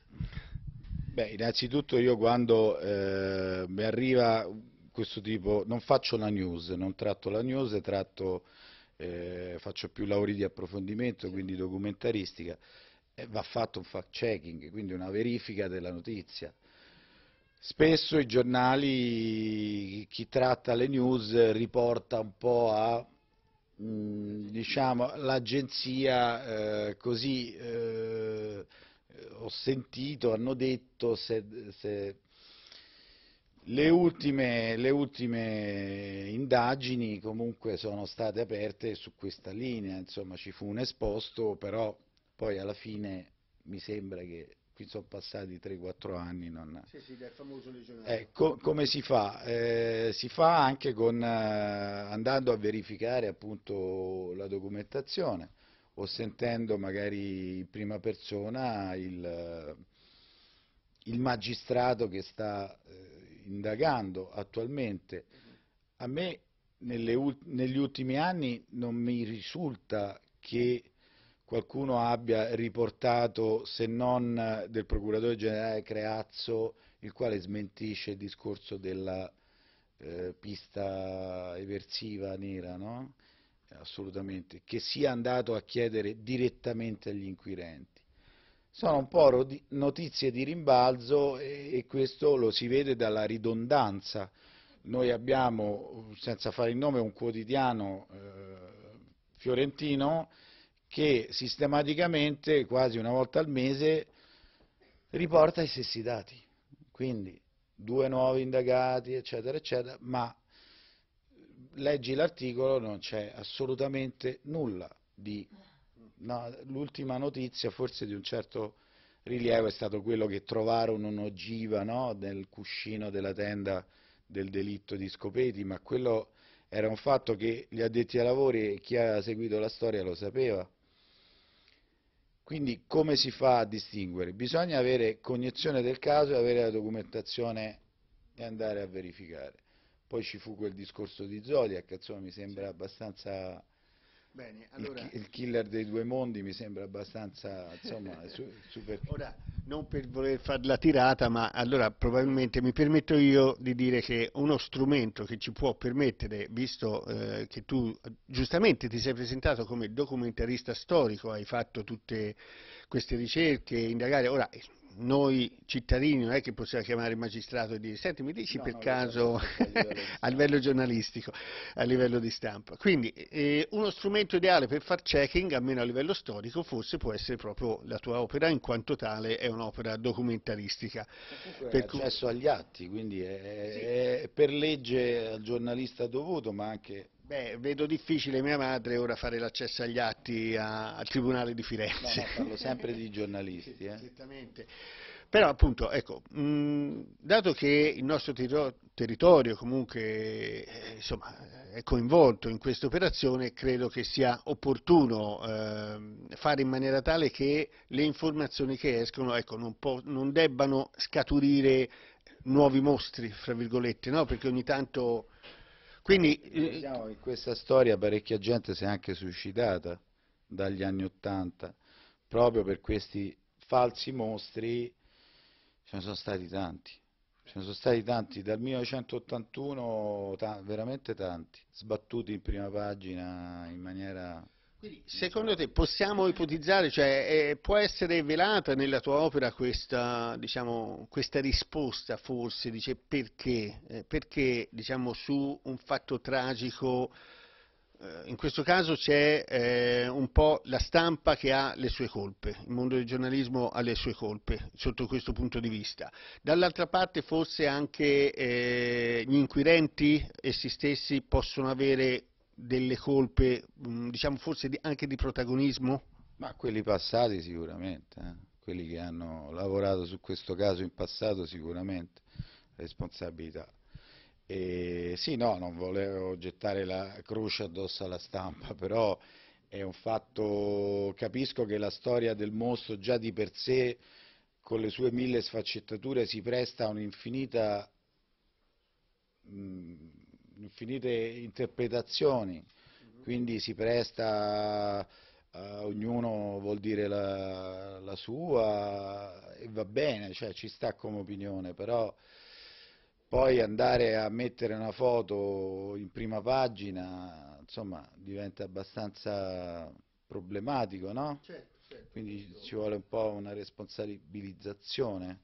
Beh, innanzitutto io quando eh, mi arriva questo tipo, non faccio la news, non tratto la news, tratto, eh, faccio più lavori di approfondimento, quindi documentaristica, eh, va fatto un fact checking, quindi una verifica della notizia. Spesso i giornali, chi tratta le news riporta un po' a mm, diciamo, l'agenzia eh, così eh, eh, ho sentito, hanno detto, se, se le, ultime, le, ultime, indagini comunque sono state aperte su questa linea, insomma ci fu un esposto, però poi alla fine mi sembra che qui sono passati 3-4 anni. Non... Sì, sì, del famoso legionario. Eh, co come si fa? Eh, si fa anche con, eh, andando a verificare appunto la documentazione o sentendo magari in prima persona il, il magistrato che sta eh, indagando attualmente. A me negli ultimi anni non mi risulta che qualcuno abbia riportato, se non del procuratore generale Creazzo, il quale smentisce il discorso della eh, pista eversiva nera, no? assolutamente, che sia andato a chiedere direttamente agli inquirenti. Sono un po' notizie di rimbalzo e, e questo lo si vede dalla ridondanza. Noi abbiamo, senza fare il nome, un quotidiano eh, fiorentino che sistematicamente, quasi una volta al mese, riporta i stessi dati. Quindi due nuovi indagati, eccetera, eccetera, ma leggi l'articolo non c'è assolutamente nulla di... No, l'ultima notizia forse di un certo rilievo è stato quello che trovarono un'ogiva no, nel cuscino della tenda del delitto di Scopeti, ma quello era un fatto che gli addetti ai lavori e chi ha seguito la storia lo sapeva. Quindi come si fa a distinguere? Bisogna avere cognizione del caso e avere la documentazione e andare a verificare. Poi ci fu quel discorso di Zodiac, insomma mi sembra abbastanza... Bene, allora... il, il, killer dei due mondi mi sembra abbastanza insomma, super... Ora, non per voler fare la tirata, ma allora probabilmente mi permetto io di dire che uno strumento che ci può permettere, visto eh, che tu giustamente ti sei presentato come documentarista storico, hai fatto tutte queste ricerche e indagare. Ora, eh, noi cittadini non è che possiamo chiamare il magistrato e dire senti mi dici no, per no, caso a livello giornalistico, a livello di stampa. Quindi eh, uno strumento ideale per far checking, almeno a livello storico, forse può essere proprio la tua opera, in quanto tale è un'opera documentaristica. Per accesso agli atti, quindi è, sì. è per legge al giornalista dovuto, ma anche Beh, vedo difficile mia madre ora fare l'accesso agli atti a, al Tribunale di Firenze. No, no, parlo sempre di giornalisti. Eh. Esattamente. Però appunto, ecco, mh, dato che il nostro territorio comunque eh, insomma, è coinvolto in questa operazione, credo che sia opportuno eh, fare in maniera tale che le informazioni che escono ecco, non, non, debbano scaturire nuovi mostri, fra virgolette, no? perché ogni tanto quindi, eh, diciamo che questa storia parecchia gente si è anche suicidata dagli anni Ottanta, proprio per questi falsi mostri, ce ne sono stati tanti, ce ne sono stati tanti, dal 1981 ta veramente tanti, sbattuti in prima pagina in maniera quindi, secondo te possiamo eh. ipotizzare, cioè, eh, può essere velata nella tua opera questa, diciamo, questa risposta forse, dice perché, eh, perché diciamo, su un fatto tragico, eh, in questo caso c'è eh, un po' la stampa che ha le sue colpe, il mondo del giornalismo ha le sue colpe sotto questo punto di vista, dall'altra parte forse anche eh, gli inquirenti essi stessi possono avere delle colpe, mm, diciamo forse anche di protagonismo? Ma quelli passati sicuramente, eh? quelli che hanno lavorato su questo caso in passato sicuramente, responsabilità. E sì, no, non volevo gettare la croce addosso alla stampa, però è un fatto, capisco che la storia del mostro già di per sé, con le sue mille sfaccettature, si presta a un'infinita mm, infinite interpretazioni, mhm. quindi si presta, a, ognuno vuol dire la, la sua e va bene, cioè ci sta come opinione, però poi andare a mettere una foto in prima pagina, insomma, diventa abbastanza problematico, no? Certo, certo. Quindi certo. ci vuole un po' una responsabilizzazione.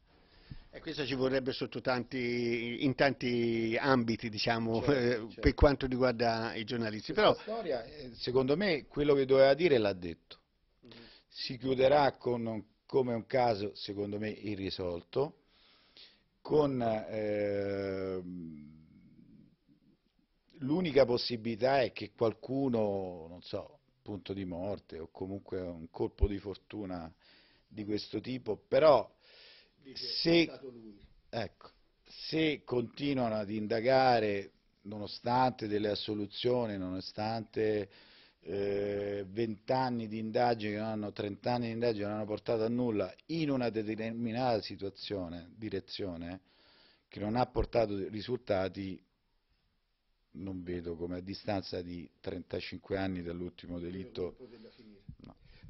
E questo ci vorrebbe tanti, in tanti ambiti, diciamo, certo, eh, certo. per quanto riguarda i giornalisti. Però... storia, eh, secondo me, quello che doveva dire l'ha detto. Mm. Si chiuderà con, come un caso, secondo me, irrisolto, con eh, l'unica possibilità è che qualcuno, non so, punto di morte o comunque un colpo di fortuna di questo tipo, però se, ecco, se continuano ad indagare, nonostante delle assoluzioni, nonostante eh, vent'anni eh, di indagini che non hanno, 30 anni di indagini che non hanno portato a nulla, in una determinata situazione, direzione, che non ha portato risultati, non vedo come a distanza di 35 anni dall'ultimo delitto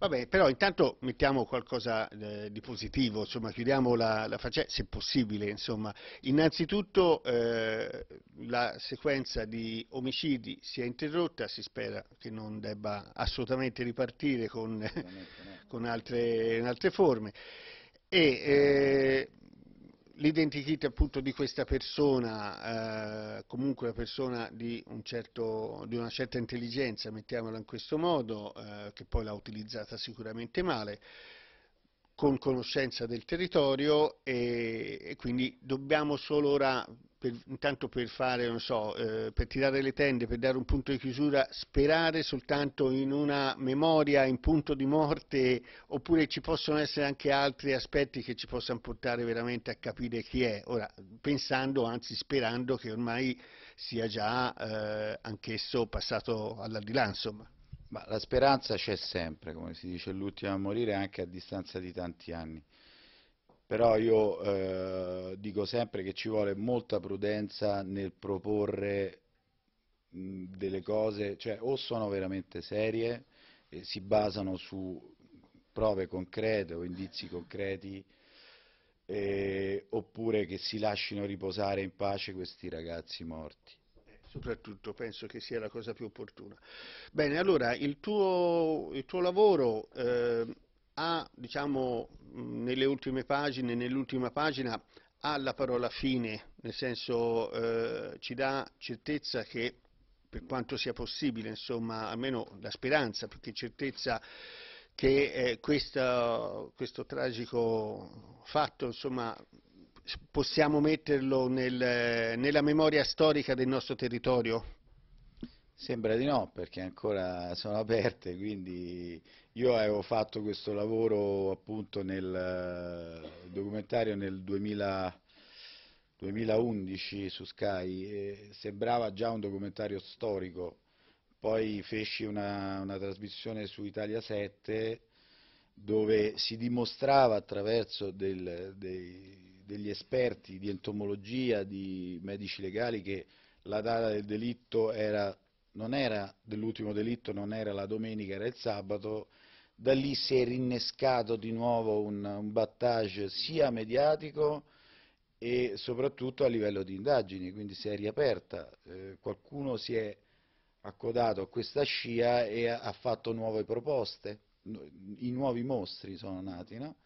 Vabbè, però intanto mettiamo qualcosa eh, di positivo, insomma, chiudiamo la, la faccenda, se possibile, insomma. Innanzitutto eh, la sequenza di omicidi si è interrotta, si spera che non debba assolutamente ripartire con, con altre, altre, forme. E, eh, l'identità appunto di questa persona, eh, comunque una persona di, un certo, di, una certa intelligenza, mettiamola in questo modo, eh, che poi l'ha utilizzata sicuramente male, con conoscenza del territorio e, e quindi dobbiamo solo ora per, intanto per, fare, non so, eh, per tirare le tende, per dare un punto di chiusura, sperare soltanto in una memoria in punto di morte oppure ci possono essere anche altri aspetti che ci possano portare veramente a capire chi è, ora pensando, anzi sperando che ormai sia già eh, anch'esso passato all'aldilà insomma. Ma la speranza c'è sempre, come si dice, l'ultima a morire anche a distanza di tanti anni. Però io eh, dico sempre che ci vuole molta prudenza nel proporre mh, delle cose, cioè o sono veramente serie e si basano su prove concrete o indizi concreti, eh, oppure che si lasciano riposare in pace questi ragazzi morti soprattutto penso che sia la cosa più opportuna. Bene, allora il tuo, il tuo lavoro eh, ha, diciamo, nelle ultime pagine, nell'ultima pagina, ha la parola fine, nel senso eh, ci dà certezza che per quanto sia possibile, insomma, almeno la speranza, perché certezza che eh, questa, questo tragico fatto, insomma, possiamo metterlo nel, nella memoria storica del nostro territorio? Sembra di no, perché ancora sono aperte, quindi io avevo fatto questo lavoro appunto nel eh, documentario nel 2000, 2011 su Sky, sembrava già un documentario storico, poi feci una, una trasmissione su Italia 7 dove si dimostrava attraverso del, dei degli esperti di entomologia, di medici legali, che la data del delitto era, era, dell'ultimo delitto non era la domenica, era il sabato, da lì si è rinnescato di nuovo un, un battage sia mediatico e soprattutto a livello di indagini, quindi si è riaperta, eh, qualcuno si è accodato a questa scia e ha fatto nuove proposte, i nuovi mostri sono nati, no?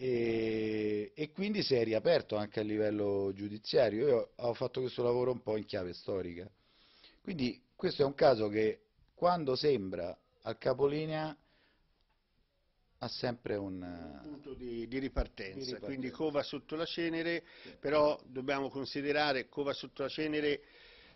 e, e, quindi si è riaperto anche a livello giudiziario. Io ho fatto questo lavoro un po' in chiave storica. Quindi questo è un caso che quando sembra al capolinea ha sempre un, un eh, punto di, di, ripartenza. di, ripartenza, quindi cova sotto la cenere, però dobbiamo considerare cova sotto la cenere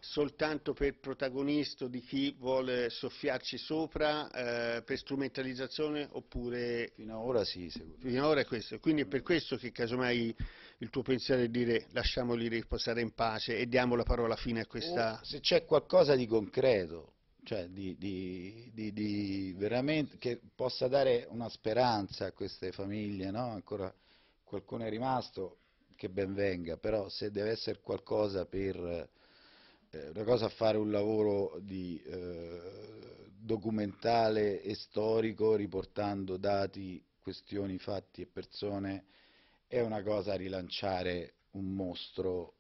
soltanto per protagonista di chi vuole soffiarci sopra eh, per strumentalizzazione oppure... Fino ad ora sì, Fino ad ora è questo. Quindi è per questo che casomai il tuo pensiero è dire lasciamoli riposare in pace e diamo la parola fine a questa... O se c'è qualcosa di concreto, cioè di, di, di, di, veramente che possa dare una speranza a queste famiglie, no? Ancora qualcuno è rimasto, che ben venga, però se deve essere qualcosa per eh, una cosa è fare un lavoro di, eh, documentale e storico riportando dati, questioni, fatti e persone, è una cosa rilanciare un mostro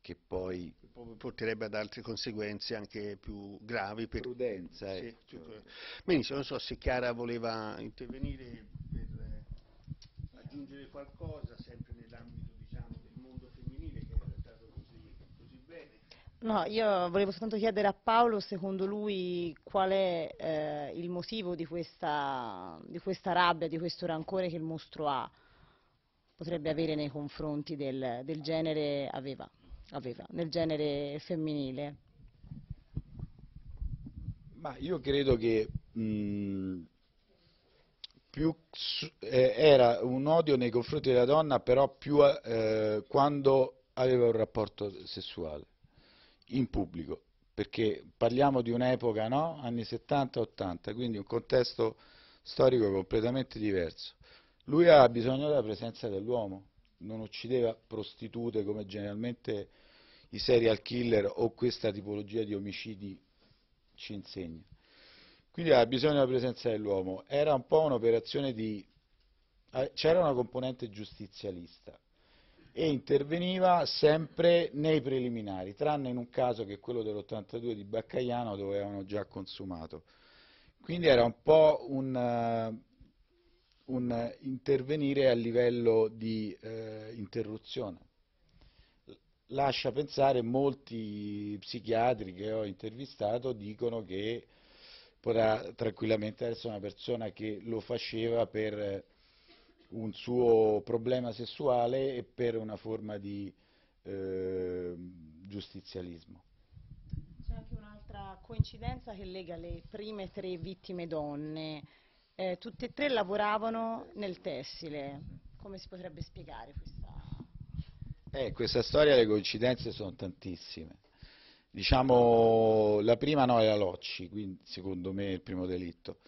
che poi porterebbe ad altre conseguenze anche più gravi. Per... Prudenza. Sì, ecco. Cioè... Benissimo, non so se Chiara voleva intervenire per aggiungere qualcosa, sempre No, io volevo soltanto chiedere a Paolo, secondo lui, qual è eh, il motivo di questa, di questa, rabbia, di questo rancore che il mostro ha, potrebbe avere nei confronti del, del genere, aveva, aveva, nel genere femminile. Ma io credo che mh, mm, più, eh, era un odio nei confronti della donna, però più eh, quando aveva un rapporto sessuale in pubblico, perché parliamo di un'epoca, no? anni 70-80, quindi un contesto storico completamente diverso. Lui ha bisogno della presenza dell'uomo, non uccideva prostitute come generalmente i serial killer o questa tipologia di omicidi ci insegna. Quindi ha bisogno della presenza dell'uomo. Era un po' un'operazione di... Eh, c'era una componente giustizialista, e interveniva sempre nei preliminari, tranne in un caso che è quello dell'82 di Baccaiano dove avevano già consumato. Quindi era un po' un, eh, un intervenire a livello di eh, interruzione. Lascia pensare, molti psichiatri che ho intervistato dicono che potrà tranquillamente essere una persona che lo faceva per un suo problema sessuale e per una forma di eh, giustizialismo. C'è anche un'altra coincidenza che lega le prime tre vittime donne. Eh, tutte e tre lavoravano nel tessile. Come si potrebbe spiegare questa? Eh, questa storia le coincidenze sono tantissime. Diciamo, la prima no è la Locci, quindi secondo me è il primo delitto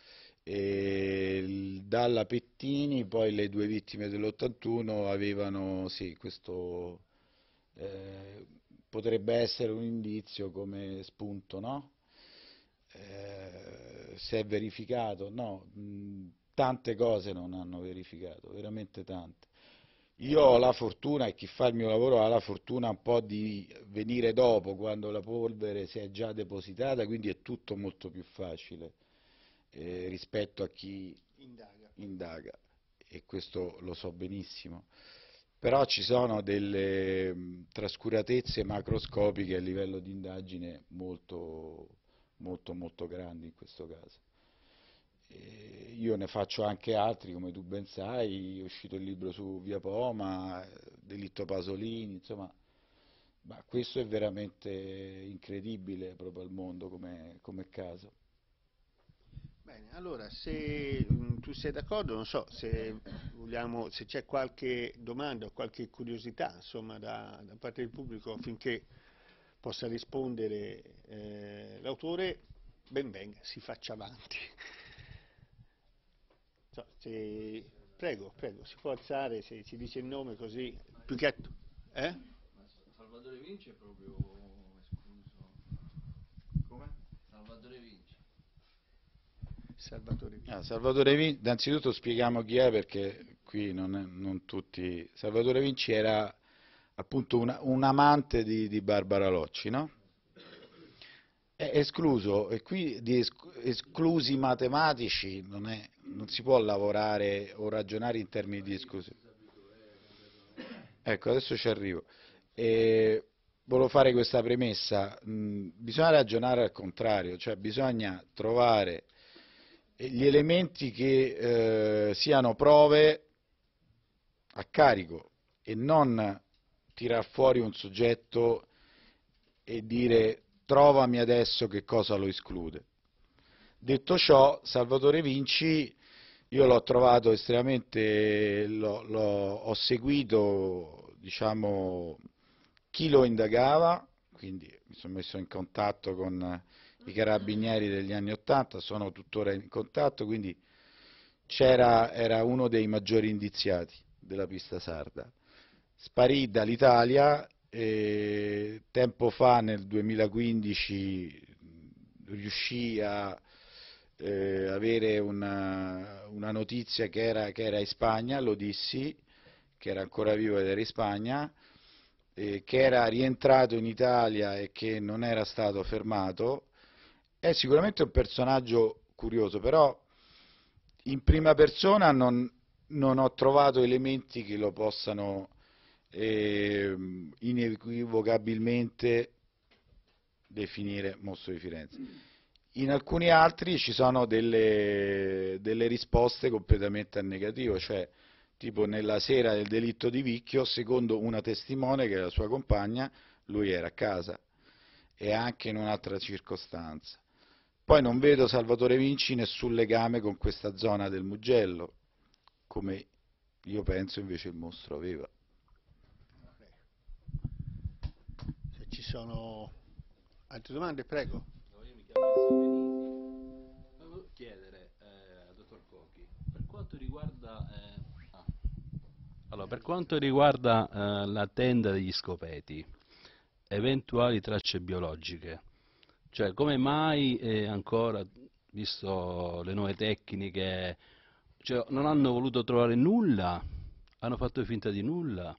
e dalla Pettini poi le due vittime dell'81 avevano sì, questo eh, potrebbe essere un indizio come spunto no? eh, si è verificato no mh, mm, tante cose non hanno verificato veramente tante io ho la fortuna e chi fa il mio lavoro ha la fortuna un po' di venire dopo quando la polvere si è già depositata quindi è tutto molto più facile eh, rispetto a chi indaga. indaga. e questo lo so benissimo, però ci sono delle mm, trascuratezze macroscopiche a livello di indagine molto, molto, molto grandi in questo caso. E eh, io ne faccio anche altri, come tu ben sai, è uscito il libro su Via Poma, Delitto Pasolini, insomma, ma questo è veramente incredibile proprio al mondo come, come caso. Bene, allora se mh, mm, tu sei d'accordo, non so se, se c'è qualche domanda o qualche curiosità insomma, da, da, parte del pubblico affinché possa rispondere eh, l'autore, ben venga, si faccia avanti. So, se, prego, prego, si può alzare, se ci dice il nome così, più che... Eh? Salvatore Vinci è proprio escluso. Come? Salvatore Vinci. Salvatore Vinci. Ah, Salvatore Vini, innanzitutto spieghiamo chi è perché qui non, è, non tutti... Salvatore Vinci era appunto un, un amante di, di, Barbara Locci, no? È escluso, e qui di esclusi matematici non, è, non si può lavorare o ragionare in termini di esclusione. Ecco, adesso ci arrivo. E volevo fare questa premessa, mm, bisogna ragionare al contrario, cioè bisogna trovare gli elementi che eh, siano prove a carico e non tirar fuori un soggetto e dire trovami adesso che cosa lo esclude. Detto ciò, Salvatore Vinci io l'ho trovato estremamente, l'ho, l'ho, ho seguito diciamo, chi lo indagava, quindi mi sono messo in contatto con i carabinieri degli anni 80, sono tuttora in contatto, quindi era uno dei maggiori indiziati della pista sarda. Sparì dall'Italia, tempo fa nel 2015 riuscì a eh, avere una, una notizia che era, che era, in Spagna, lo dissi, che era ancora vivo ed era in Spagna, eh, che era rientrato in Italia e che non era stato fermato è sicuramente un personaggio curioso, però in prima persona non, non ho trovato elementi che lo possano eh, inequivocabilmente definire mostro di Firenze. In alcuni altri ci sono delle, delle risposte completamente a negativo, cioè tipo nella sera del delitto di Vicchio, secondo una testimone che era sua compagna, lui era a casa e anche in un'altra circostanza. Poi non vedo Salvatore Vinci nessun legame con questa zona del Mugello, come io penso invece il mostro aveva. Se ci sono altre domande, prego. No, io mi chiamo Volevo chiedere eh, al dottor Cochi, per quanto riguarda, eh, ah. allora, per quanto riguarda eh, la tenda degli scopeti, eventuali tracce biologiche, cioè, come mai eh, ancora, visto le nuove tecniche, cioè, non hanno voluto trovare nulla, hanno fatto finta di nulla,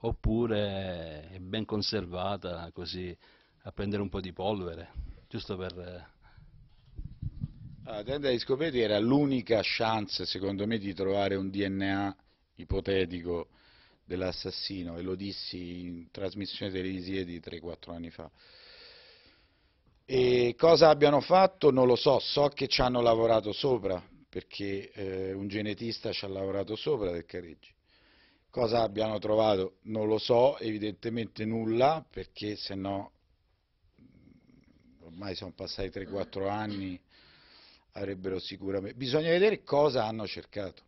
oppure è ben conservata così a prendere un po' di polvere, giusto per... Eh. La ah, tenda di scoperti era l'unica chance, secondo me, di trovare un DNA ipotetico dell'assassino e lo dissi in trasmissione televisive di 3-4 anni fa. E cosa abbiano fatto non lo so, so che ci hanno lavorato sopra, perché eh, un genetista ci ha lavorato sopra del Careggi. Cosa abbiano trovato non lo so, evidentemente nulla, perché se no mm, ormai sono passati 3-4 anni, avrebbero sicuramente... Bisogna vedere cosa hanno cercato.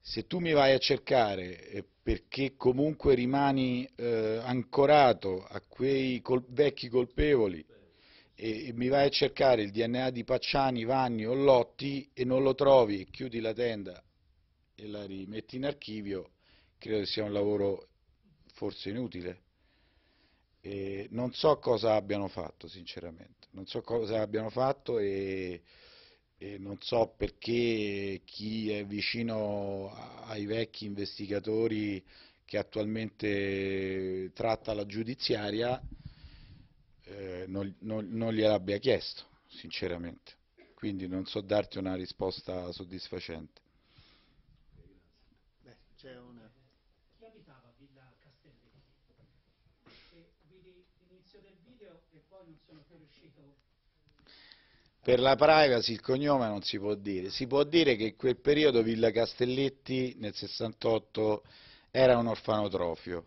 Se tu mi vai a cercare eh, perché comunque rimani eh, ancorato a quei col vecchi colpevoli, e, mi vai a cercare il DNA di Pacciani, Vanni o Lotti e non lo trovi, chiudi la tenda e la rimetti in archivio, credo che sia un lavoro forse inutile. E non so cosa abbiano fatto, sinceramente, non so cosa abbiano fatto e, e non so perché chi è vicino ai vecchi investigatori che attualmente tratta la giudiziaria eh, non, non, non gliel'abbia chiesto, sinceramente. Quindi non so darti una risposta soddisfacente. Beh, una... Chi abitava Villa Castelletti? vidi l'inizio del video e poi non sono più riuscito... Per la privacy il cognome non si può dire, si può dire che in quel periodo Villa Castelletti nel 68 era un orfanotrofio,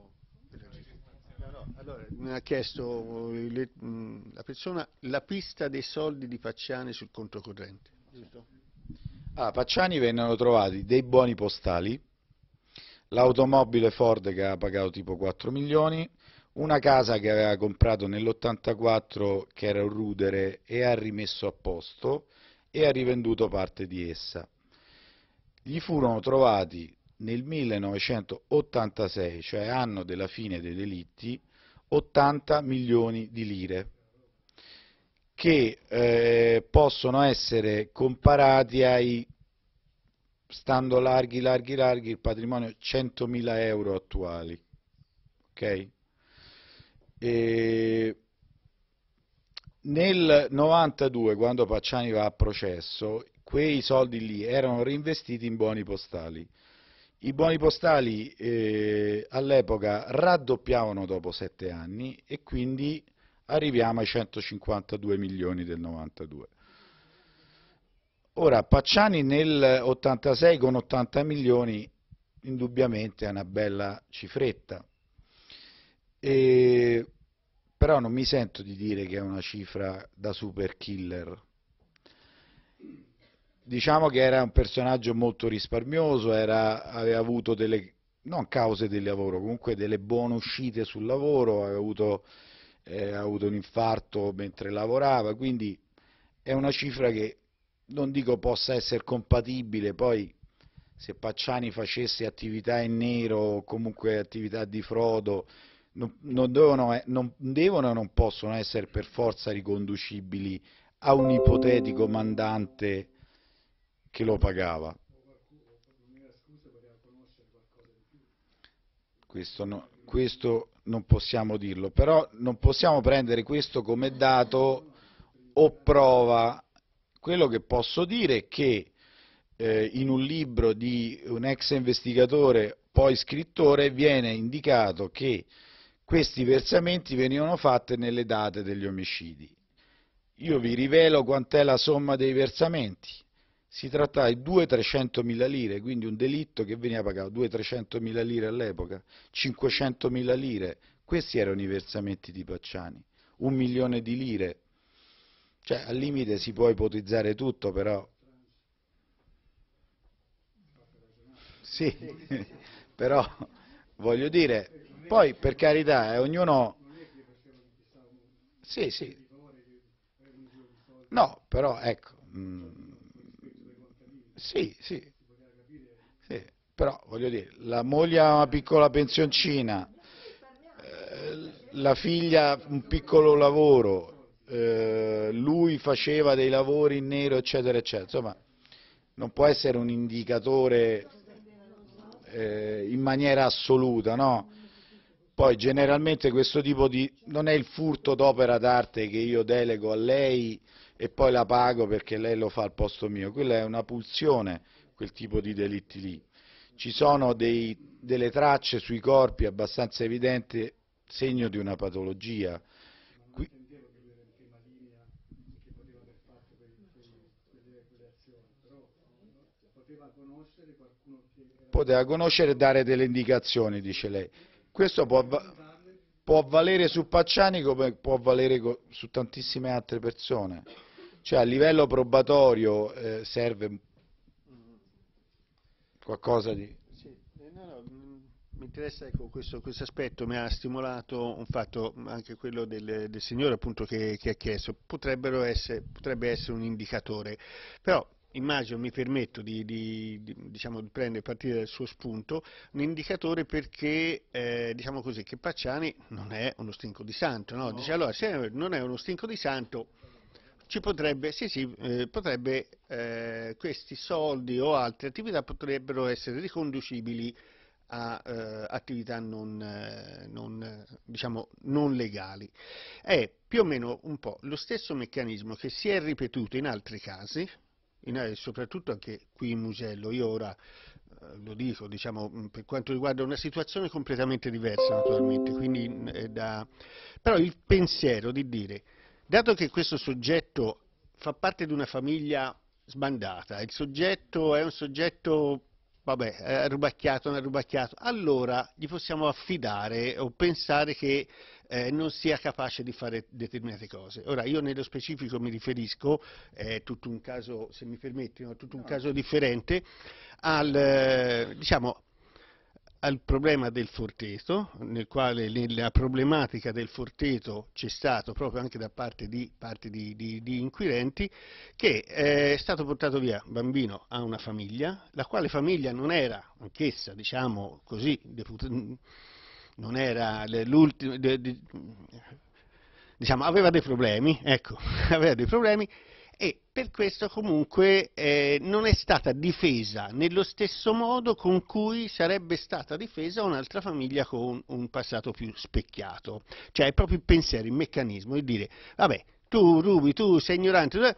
Allora, mi ha chiesto eh, le, la persona la pista dei soldi di Pacciani sul conto corrente. Giusto? Ah, Pacciani vennero trovati dei buoni postali, l'automobile Ford che aveva pagato tipo 4 milioni, una casa che aveva comprato nell'84 che era un rudere e ha rimesso a posto e ha rivenduto parte di essa. Gli furono trovati nel 1986, cioè anno della fine dei delitti, 80 milioni di lire, che eh, possono essere comparati ai, stando larghi, larghi, larghi, il patrimonio 100.000 euro attuali. Okay? E nel 92, quando Pacciani va a processo, quei soldi lì erano reinvestiti in buoni postali. I buoni postali eh, all'epoca raddoppiavano dopo sette anni e quindi arriviamo ai 152 milioni del 92. Ora, Pacciani nel 86 con 80 milioni indubbiamente è una bella cifretta, e, però non mi sento di dire che è una cifra da super killer, diciamo che era un personaggio molto risparmioso, era, aveva avuto delle, non cause del lavoro, comunque delle buone uscite sul lavoro, aveva avuto, eh, avuto un infarto mentre lavorava, quindi è una cifra che non dico possa essere compatibile, poi se Pacciani facesse attività in nero o comunque attività di frodo, non, non, devono, eh, non devono e non possono essere per forza riconducibili a un ipotetico mandante che lo pagava. Questo, no, questo, non possiamo dirlo, però non possiamo prendere questo come dato o prova. Quello che posso dire è che eh, in un libro di un ex investigatore, poi scrittore, viene indicato che questi versamenti venivano fatti nelle date degli omicidi. Io vi rivelo quant'è la somma dei versamenti si trattava di 2 mila lire, quindi un delitto che veniva pagato 2 mila lire all'epoca, 500 mila lire, questi erano i versamenti di Pacciani, un milione di lire, cioè al limite si può ipotizzare tutto però, sì, però voglio dire, poi per carità, eh, ognuno... Sì, sì. No, però ecco, mh, mm, sì, sì. sì. Però voglio dire, la moglie ha una piccola pensioncina, eh, la figlia un piccolo lavoro, eh, lui faceva dei lavori in nero, eccetera, eccetera. Insomma, non può essere un indicatore eh, in maniera assoluta, no? Poi generalmente questo tipo di... non è il furto d'opera d'arte che io delego a lei, e poi la pago perché lei lo fa al posto mio, quella è una pulsione, quel tipo di delitti lì. Ci sono dei, delle tracce sui corpi abbastanza evidenti, segno di una patologia. Qui... Poteva conoscere e dare delle indicazioni, dice lei. Questo può, può valere su Pacciani come può valere su tantissime altre persone. Cioè a livello probatorio eh, serve qualcosa di... Sì, eh, no, no, mm, mi interessa ecco, questo, questo, aspetto, mi ha stimolato un fatto mm, anche quello del, del signore appunto che, che ha chiesto, essere, potrebbe essere un indicatore, però immagino, mi permetto di, di, di, diciamo, di prendere, partire dal suo spunto, un indicatore perché, eh, diciamo così, che Pacciani non è uno stinco di santo, no? No. Dice, allora, se non è uno stinco di santo, ci potrebbe, sì, sì, eh, potrebbe, eh, questi soldi o altre attività potrebbero essere riconducibili a eh, attività non, eh, non, diciamo, non legali. È più o meno un po' lo stesso meccanismo che si è ripetuto in altri casi, in, eh, soprattutto anche qui in Mugello. Io ora lo dico, diciamo, mm, per quanto riguarda una situazione completamente diversa naturalmente, quindi, mm, da... però il pensiero di dire Dato che questo soggetto fa parte di una famiglia sbandata, il soggetto è un soggetto, vabbè, arrubacchiato, non arrubacchiato, allora gli possiamo affidare o pensare che eh, non sia capace di fare determinate cose. Ora, io nello specifico mi riferisco, è eh, tutto un caso, se mi permetti, no, tutto un no. caso differente, al, eh, diciamo, al problema del forteto, nel quale nella problematica del forteto c'è stato proprio anche da parte di, parte di, di, di inquirenti, che eh, è stato portato via bambino a una famiglia, la quale famiglia non era anch'essa, diciamo così, non era l'ultima, diciamo aveva dei problemi, ecco, aveva dei problemi e per questo comunque eh, non è stata difesa nello stesso modo con cui sarebbe stata difesa un'altra famiglia con un passato più specchiato. Cioè è proprio il pensiero, il meccanismo di dire, vabbè, tu rubi, tu sei ignorante,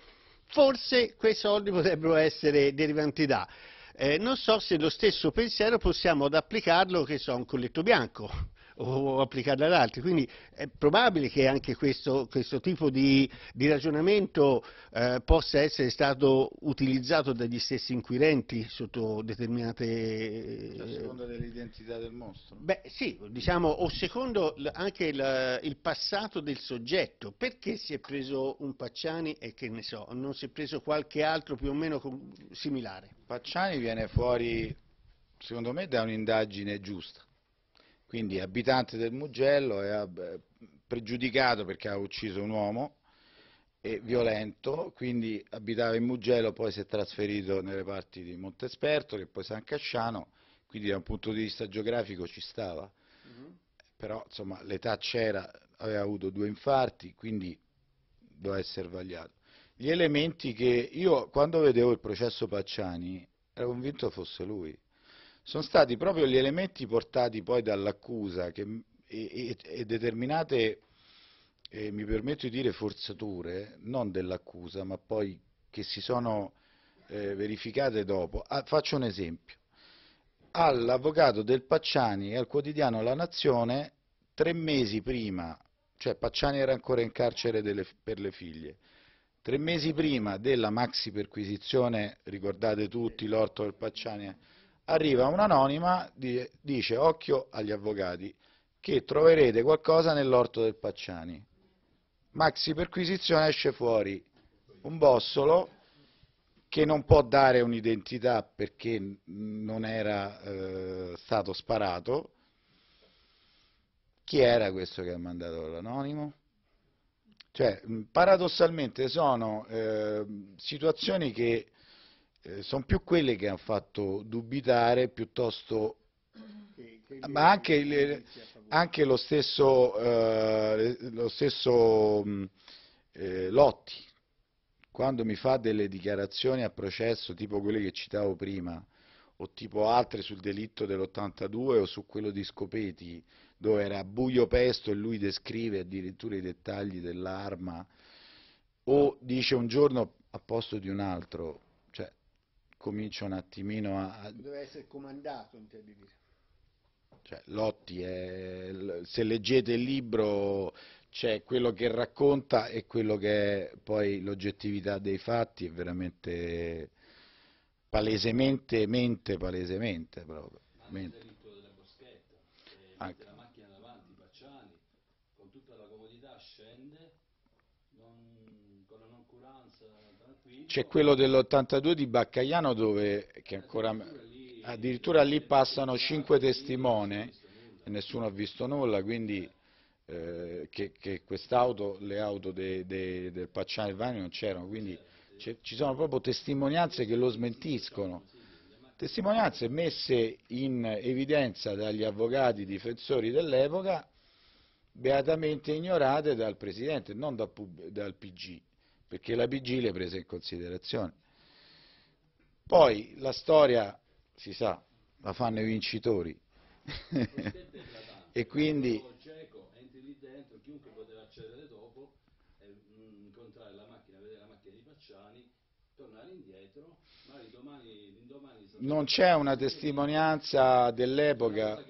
forse quei soldi potrebbero essere derivanti da... Eh, non so se lo stesso pensiero possiamo ad applicarlo che so a un colletto bianco, o applicarla ad altri. Quindi è probabile che anche questo, questo tipo di, di ragionamento eh, possa essere stato utilizzato dagli stessi inquirenti sotto determinate... Eh, a seconda dell'identità del mostro? Beh sì, diciamo, o secondo anche il, il, passato del soggetto. Perché si è preso un Pacciani e che ne so, non si è preso qualche altro più o meno similare? Pacciani viene fuori, secondo me, da un'indagine giusta quindi abitante del Mugello, è eh, pregiudicato perché ha ucciso un uomo, è violento, quindi abitava in Mugello, poi si è trasferito nelle parti di Montesperto, che poi San Casciano, quindi da un punto di vista geografico ci stava, mm -hmm. però insomma l'età c'era, aveva avuto due infarti, quindi doveva essere vagliato. Gli elementi che io quando vedevo il processo Pacciani ero convinto fosse lui, sono stati proprio gli elementi portati poi dall'accusa e, e, e, determinate, eh, mi permetto di dire, forzature, non dell'accusa, ma poi che si sono eh, verificate dopo. Ah, faccio un esempio. All'avvocato del Pacciani e al quotidiano La Nazione, tre mesi prima, cioè Pacciani era ancora in carcere delle, per le figlie, tre mesi prima della maxi perquisizione, ricordate tutti l'orto del Pacciani, arriva un'anonima, dice occhio agli avvocati, che troverete qualcosa nell'orto del Pacciani. Maxi perquisizione esce fuori un bossolo che non può dare un'identità perché non era eh, stato sparato. Chi era questo che ha mandato l'anonimo? Cioè, paradossalmente sono eh, situazioni che eh, sono più quelle che hanno fatto dubitare piuttosto ma anche, il, anche, lo stesso, eh, lo stesso mm, eh, Lotti quando mi fa delle dichiarazioni a processo tipo quelle che citavo prima o tipo altre sul delitto dell'82 o su quello di Scopeti dove era buio pesto e lui descrive addirittura i dettagli dell'arma o dice un giorno a posto di un altro comincia un attimino a... Doveva essere comandato in termini cioè, Lotti, è, se leggete il libro c'è quello che racconta e quello che è poi l'oggettività dei fatti, è veramente palesemente, mente palesemente proprio. Anche mente. Anche. C'è quello dell'82 di Baccaiano dove, che ancora, addirittura lì passano cinque testimoni e nessuno ha visto nulla, quindi eh, che, che quest'auto, le auto de, de, del Pacciano e Vani non c'erano, quindi ci sono proprio testimonianze che lo smentiscono. Testimonianze messe in evidenza dagli avvocati difensori dell'epoca, beatamente ignorate dal Presidente, non dal, dal PG perché la vigilia è presa in considerazione. Poi la storia, si sa, la fanno i vincitori. e quindi... Cieco, entri lì dentro, chiunque poteva accedere dopo, incontrare la macchina, vedere la macchina di Pacciani, tornare indietro, magari domani Non c'è una testimonianza dell'epoca...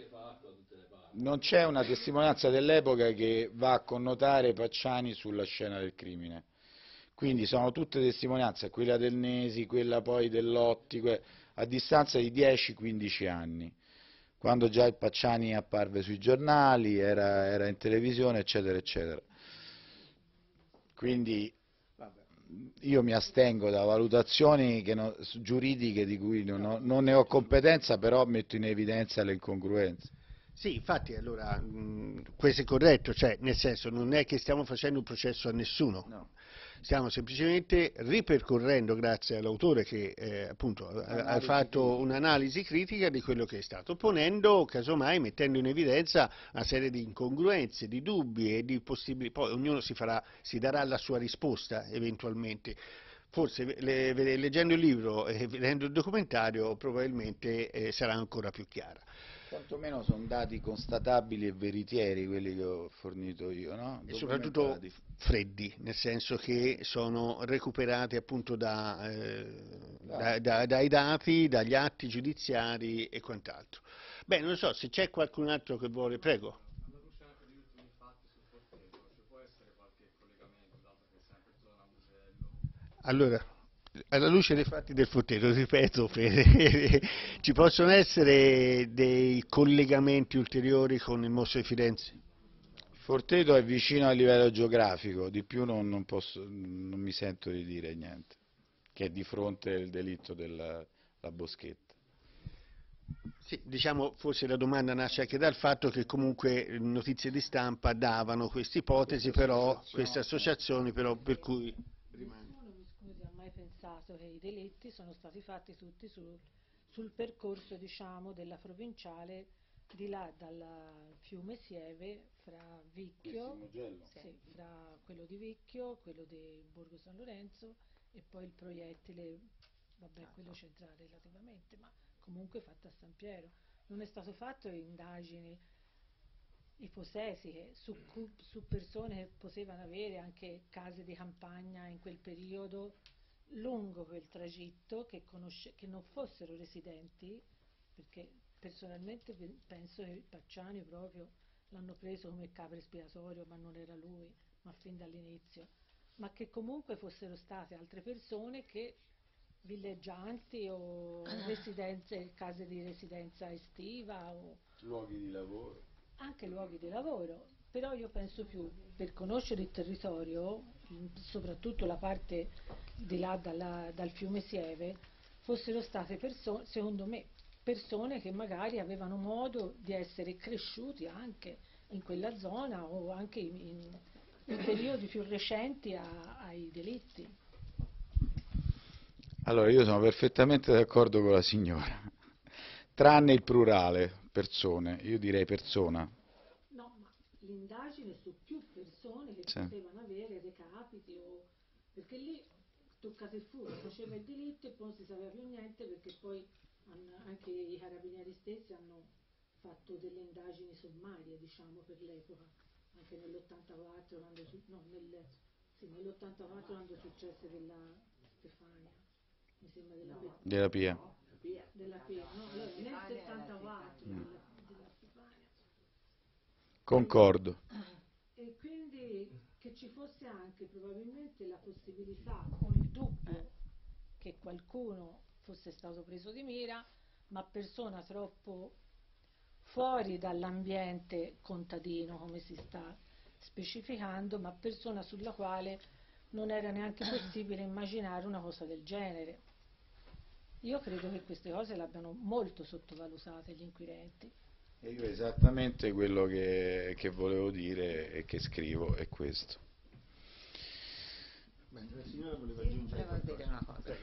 Non c'è una testimonianza dell'epoca che va a connotare Pacciani sulla scena del crimine quindi sono tutte testimonianze, quella del Nesi, quella poi dell'Otti, a distanza di 10-15 anni, quando già il Pacciani apparve sui giornali, era, era in televisione, eccetera, eccetera. Quindi io mi astengo da valutazioni non, giuridiche di cui non, ho, non, ne ho competenza, però metto in evidenza le incongruenze. Sì, infatti allora mh, questo è corretto, cioè nel senso non è che stiamo facendo un processo a nessuno. No stiamo semplicemente ripercorrendo, grazie all'autore che eh, appunto ha fatto un'analisi critica di quello che è stato, ponendo, casomai, mettendo in evidenza una serie di incongruenze, di dubbi e di possibili, poi ognuno si, farà, si darà la sua risposta eventualmente forse le, leggendo il libro e vedendo il documentario probabilmente eh, sarà ancora più chiara. Quantomeno sono dati constatabili e veritieri quelli che ho fornito io, no? E soprattutto freddi, nel senso che sono recuperati appunto da, eh, da, da, dai dati, dagli atti giudiziari e quant'altro. Beh, non so, se c'è qualcun altro che vuole, prego. Allora, alla luce dei fatti del Forteto, ripeto, per, ci possono essere dei collegamenti ulteriori con il Mosso di Firenze? Forteto è vicino a livello geografico, di più non, non, posso, non mi sento di dire niente, che è di fronte al delitto della boschetta. Sì, diciamo forse la domanda nasce anche dal fatto che comunque notizie di stampa davano queste ipotesi, però queste associazioni però per cui caso che i delitti sono stati fatti tutti sul, sul percorso diciamo, della provinciale di là dal fiume Sieve fra Vicchio, sì, fra quello di Vicchio, quello di Borgo San Lorenzo e poi il proiettile, vabbè quello c'entra relativamente, ma comunque fatto a San Piero. Non è stato fatto indagini ipotetiche su, su persone che potevano avere anche case di campagna in quel periodo lungo quel tragitto, che, conosce, che non fossero residenti, perché personalmente penso che il Pacciani proprio l'hanno preso come capo espiatorio, ma non era lui, ma fin dall'inizio, ma che comunque fossero state altre persone che villeggianti o ah. residenze, case di residenza estiva o luoghi di lavoro. Anche luoghi di lavoro, però io penso più per conoscere il territorio soprattutto la parte di là dalla, dal fiume Sieve, fossero state persone, secondo me, persone che magari avevano modo di essere cresciuti anche in quella zona o anche in, in, periodi più recenti a, ai delitti. Allora, io sono perfettamente d'accordo con la signora, tranne il plurale, persone, io direi persona. No, ma l'indagine su più persone che sì. potevano avere recato capiti o... perché lì toccate il fuoco, faceva il delitto e poi non si sapeva più niente perché poi anche i carabinieri stessi hanno fatto delle indagini sommarie diciamo per l'epoca, anche nell'84 quando, no, nel, sì, nell'84 quando successe della Stefania mi sembra della, no. della Pia. Della Pia, no, allora, nel 74 mm. della, della Concordo. E quindi che ci fosse anche probabilmente la possibilità, con il dubbio eh. che qualcuno fosse stato preso di mira, ma persona troppo fuori dall'ambiente contadino, come si sta specificando, ma persona sulla quale non era neanche possibile immaginare una cosa del genere. Io credo che queste cose l'abbiano molto sottovalutate gli inquirenti. E io esattamente quello che, che, volevo dire e che scrivo è questo. la signora voleva aggiungere una cosa.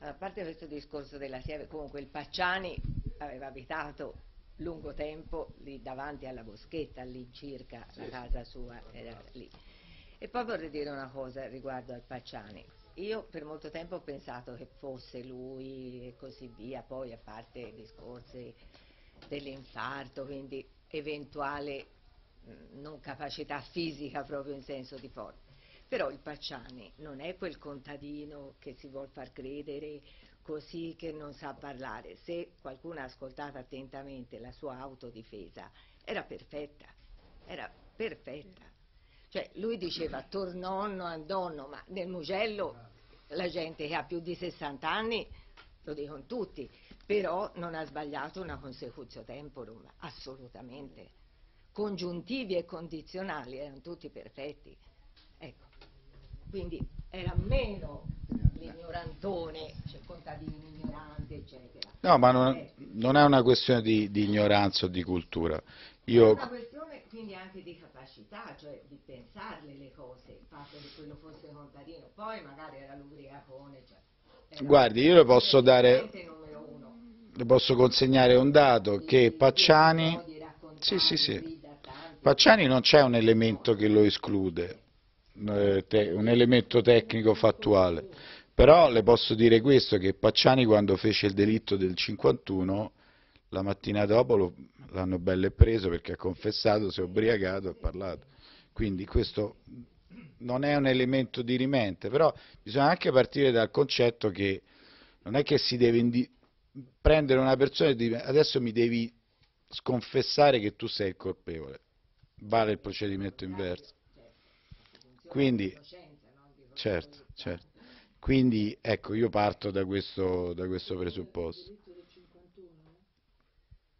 A parte questo discorso della Sieve, comunque il Pacciani aveva abitato lungo tempo lì davanti alla boschetta, all'incirca sì, la casa sua era lì. E poi vorrei dire una cosa riguardo al Pacciani. Io per molto tempo ho pensato che fosse lui e così via, poi a parte discorsi dell'infarto, quindi eventuale mh, non capacità fisica proprio in senso di forza. Però il Pacciani non è quel contadino che si vuol far credere così che non sa parlare. Se qualcuno ha ascoltato attentamente la sua autodifesa, era perfetta, era perfetta. Cioè lui diceva tornonno, andonno, ma nel Mugello la gente che ha più di 60 anni lo dicono tutti, però non ha sbagliato una consecutio temporum, assolutamente. Congiuntivi e condizionali erano tutti perfetti. Ecco. Quindi era meno l'ignorantone, cioè contadini ignoranti, eccetera. No, ma non, eh. non è una questione di, di, ignoranza o di cultura. Io... È una questione quindi anche di capacità, cioè di pensarle le cose, il fatto che quello fosse contadino, poi magari era l'ubriacone, cioè Guardi, io le posso dare, le posso consegnare un dato che Pacciani, sì, sì, sì. Pacciani non c'è un elemento che lo esclude, eh, un elemento tecnico fattuale, però le posso dire questo, che Pacciani quando fece il delitto del 51, la mattina dopo l'hanno belle preso perché ha confessato, si è ubriacato e ha parlato, quindi questo non è un elemento di rimente, però bisogna anche partire dal concetto che non è che si deve prendere una persona e dire adesso mi devi sconfessare che tu sei il colpevole, vale il procedimento certo, inverso. Certo. Quindi, certo, certo. Quindi ecco, io parto da questo, da questo presupposto.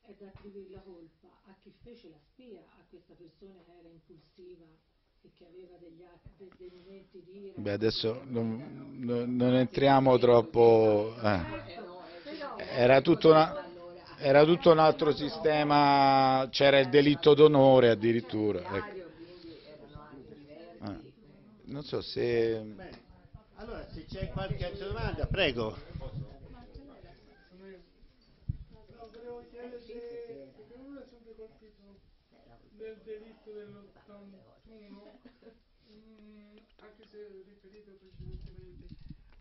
è da attribuire la colpa a chi fece la spia, a questa persona che era impulsiva che aveva degli atti, di ira. Beh, adesso non, non entriamo troppo... Eh. eh, eh certo, era tutto una era tutto un altro sistema, c'era il delitto d'onore addirittura. Cioè, ecco. Ah, non so se... allora, se c'è qualche altra domanda, prego. Volevo chiedere se uno è sempre colpito nel delitto dell'onore. Monastero riferito precedentemente,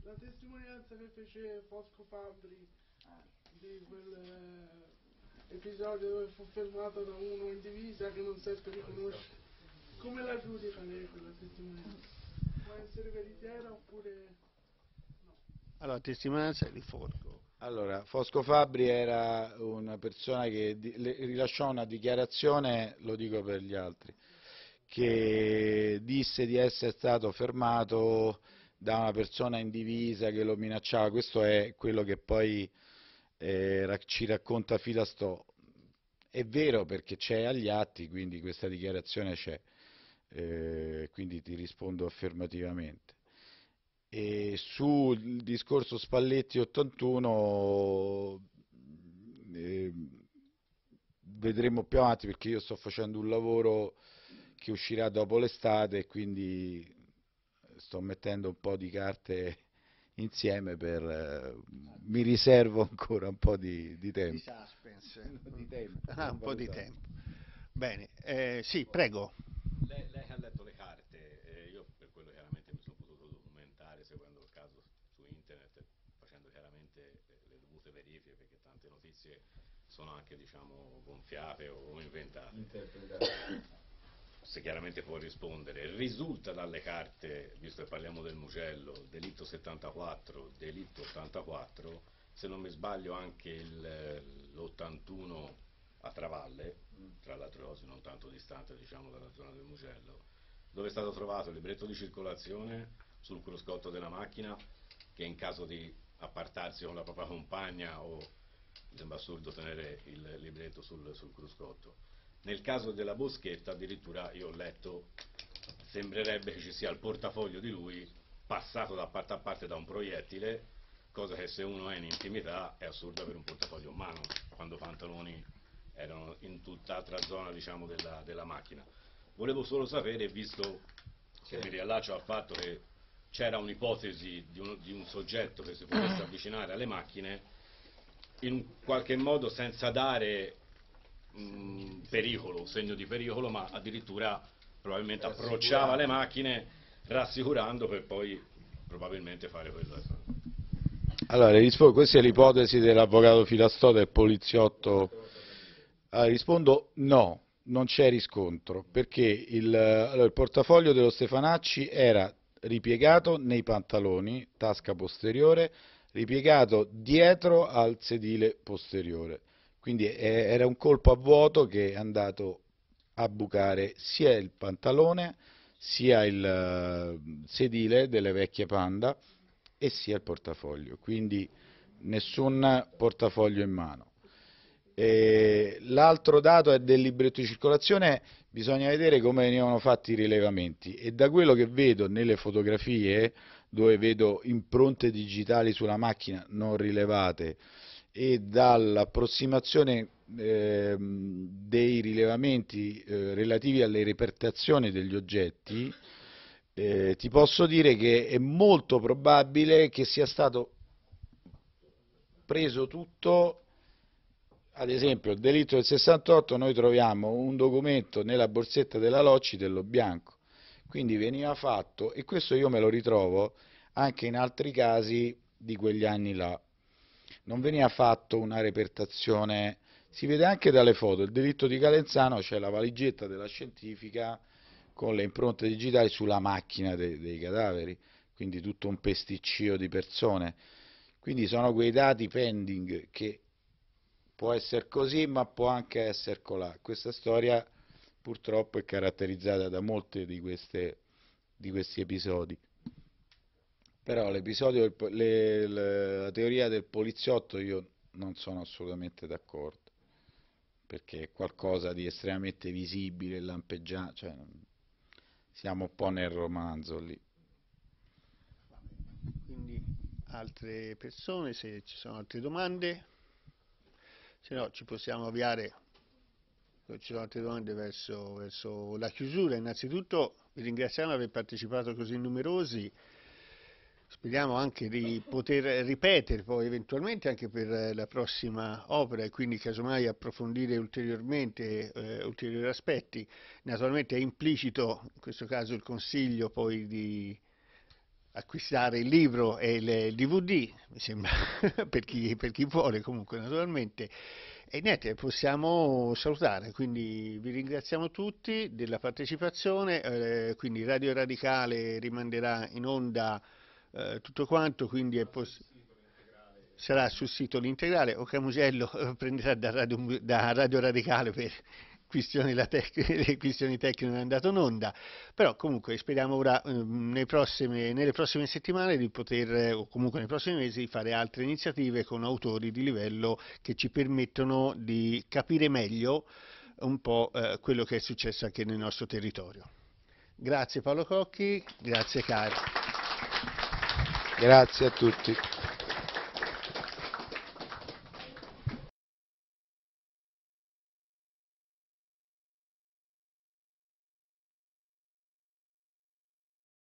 la testimonianza che fece Fosco Fabri ah. di quel eh, episodio dove fu fermato da uno in divisa che non sempre riconosce Come la giudica lei quella testimonianza? Può essere veritiera oppure no? Allora, testimonianza di Fosco. Allora, Fosco Fabri era una persona che rilasciò una dichiarazione, lo dico per gli altri, che disse di essere stato fermato da una persona in divisa che lo minacciava, questo è quello che poi eh, ci racconta Filastò. È vero perché c'è agli atti, quindi questa dichiarazione c'è, eh, quindi ti rispondo affermativamente. E sul discorso Spalletti 81 eh, vedremo più avanti perché io sto facendo un lavoro che uscirà dopo l'estate e quindi sto mettendo un po' di carte insieme per eh, mi riservo ancora un po' di, di tempo. Di suspense. di tempo. Ah, un po' di tempo. Bene, eh, sì, prego. Lei, lei, ha letto le carte, eh, io per quello chiaramente mi sono potuto documentare seguendo il caso su internet, facendo chiaramente eh, le dovute verifiche perché tante notizie sono anche diciamo gonfiate o inventate. Interpretate se chiaramente può rispondere, risulta dalle carte, visto che parliamo del Mugello, delitto 74, delitto 84, se non mi sbaglio anche l'81 a Travalle, tra l'altro non tanto distante diciamo, dalla zona del Mugello, dove è stato trovato il libretto di circolazione sul cruscotto della macchina che in caso di appartarsi con la propria compagna o sembra assurdo tenere il libretto sul, sul cruscotto nel caso della Boschetta addirittura io ho letto, sembrerebbe che ci sia il portafoglio di lui passato da parte a parte da un proiettile, cosa che se uno è in intimità è assurda per un portafoglio in mano, quando Pantaloni erano in tutt'altra zona diciamo, della, della, macchina. Volevo solo sapere, visto che mi riallaccio al fatto che c'era un'ipotesi di, un, di un soggetto che si potesse avvicinare alle macchine, in qualche modo senza dare Mm, pericolo, segno di pericolo, ma addirittura probabilmente eh, approcciava le macchine rassicurando per poi probabilmente fare quello. Ecco. Allora, rispondo, questa è l'ipotesi dell'avvocato Filastota e poliziotto. Allora, ah, rispondo no, non c'è riscontro, perché il, allora, il, portafoglio dello Stefanacci era ripiegato nei pantaloni, tasca posteriore, ripiegato dietro al sedile posteriore. Quindi eh, era un colpo a vuoto che è andato a bucare sia il pantalone, sia il eh, sedile delle vecchie Panda e sia il portafoglio. Quindi nessun portafoglio in mano. L'altro dato è del libretto di circolazione, bisogna vedere come venivano fatti i rilevamenti e da quello che vedo nelle fotografie, dove vedo impronte digitali sulla macchina non rilevate, e dall'approssimazione eh, dei rilevamenti eh, relativi alle repertazioni degli oggetti, eh, ti posso dire che è molto probabile che sia stato preso tutto, ad esempio il delitto del 68, noi troviamo un documento nella borsetta della Locci dello Bianco, quindi veniva fatto, e questo io me lo ritrovo anche in altri casi di quegli anni là non veniva fatto una repertazione, si vede anche dalle foto, il delitto di Calenzano c'è cioè la valigetta della scientifica con le impronte digitali sulla macchina dei, dei cadaveri, quindi tutto un pesticcio di persone. Quindi sono quei dati pending che può essere così ma può anche essere colà. Questa storia purtroppo è caratterizzata da molti di, di questi episodi. Però l'episodio, la teoria del poliziotto io non sono assolutamente d'accordo, perché è qualcosa di estremamente visibile, lampeggiante, cioè, siamo un po' nel romanzo lì. Quindi altre persone, se ci sono altre domande, se no ci possiamo avviare, se ci sono altre domande verso, verso la chiusura. Innanzitutto vi ringraziamo per aver partecipato così numerosi speriamo anche di poter ripetere poi eventualmente anche per eh, la prossima opera e quindi casomai approfondire ulteriormente eh, ulteriori aspetti. Naturalmente è implicito in questo caso il consiglio poi di acquistare il libro e il DVD, mi sembra, per, chi, per chi vuole comunque naturalmente. E niente, possiamo salutare, quindi vi ringraziamo tutti della partecipazione, eh, quindi Radio Radicale rimanderà in onda eh, tutto quanto, quindi poss- sarà sul sito l'integrale. o Camusello prenderà da radio, da radio, Radicale per questioni, tec- questioni tecniche non è andato in onda, però comunque speriamo ora ehm, nei prossime, nelle prossime settimane di poter, o comunque nei prossimi mesi, di fare altre iniziative con autori di livello che ci permettono di capire meglio un po' eh, quello che è successo anche nel nostro territorio. Grazie Paolo Cocchi, grazie Carlo. Grazie a tutti.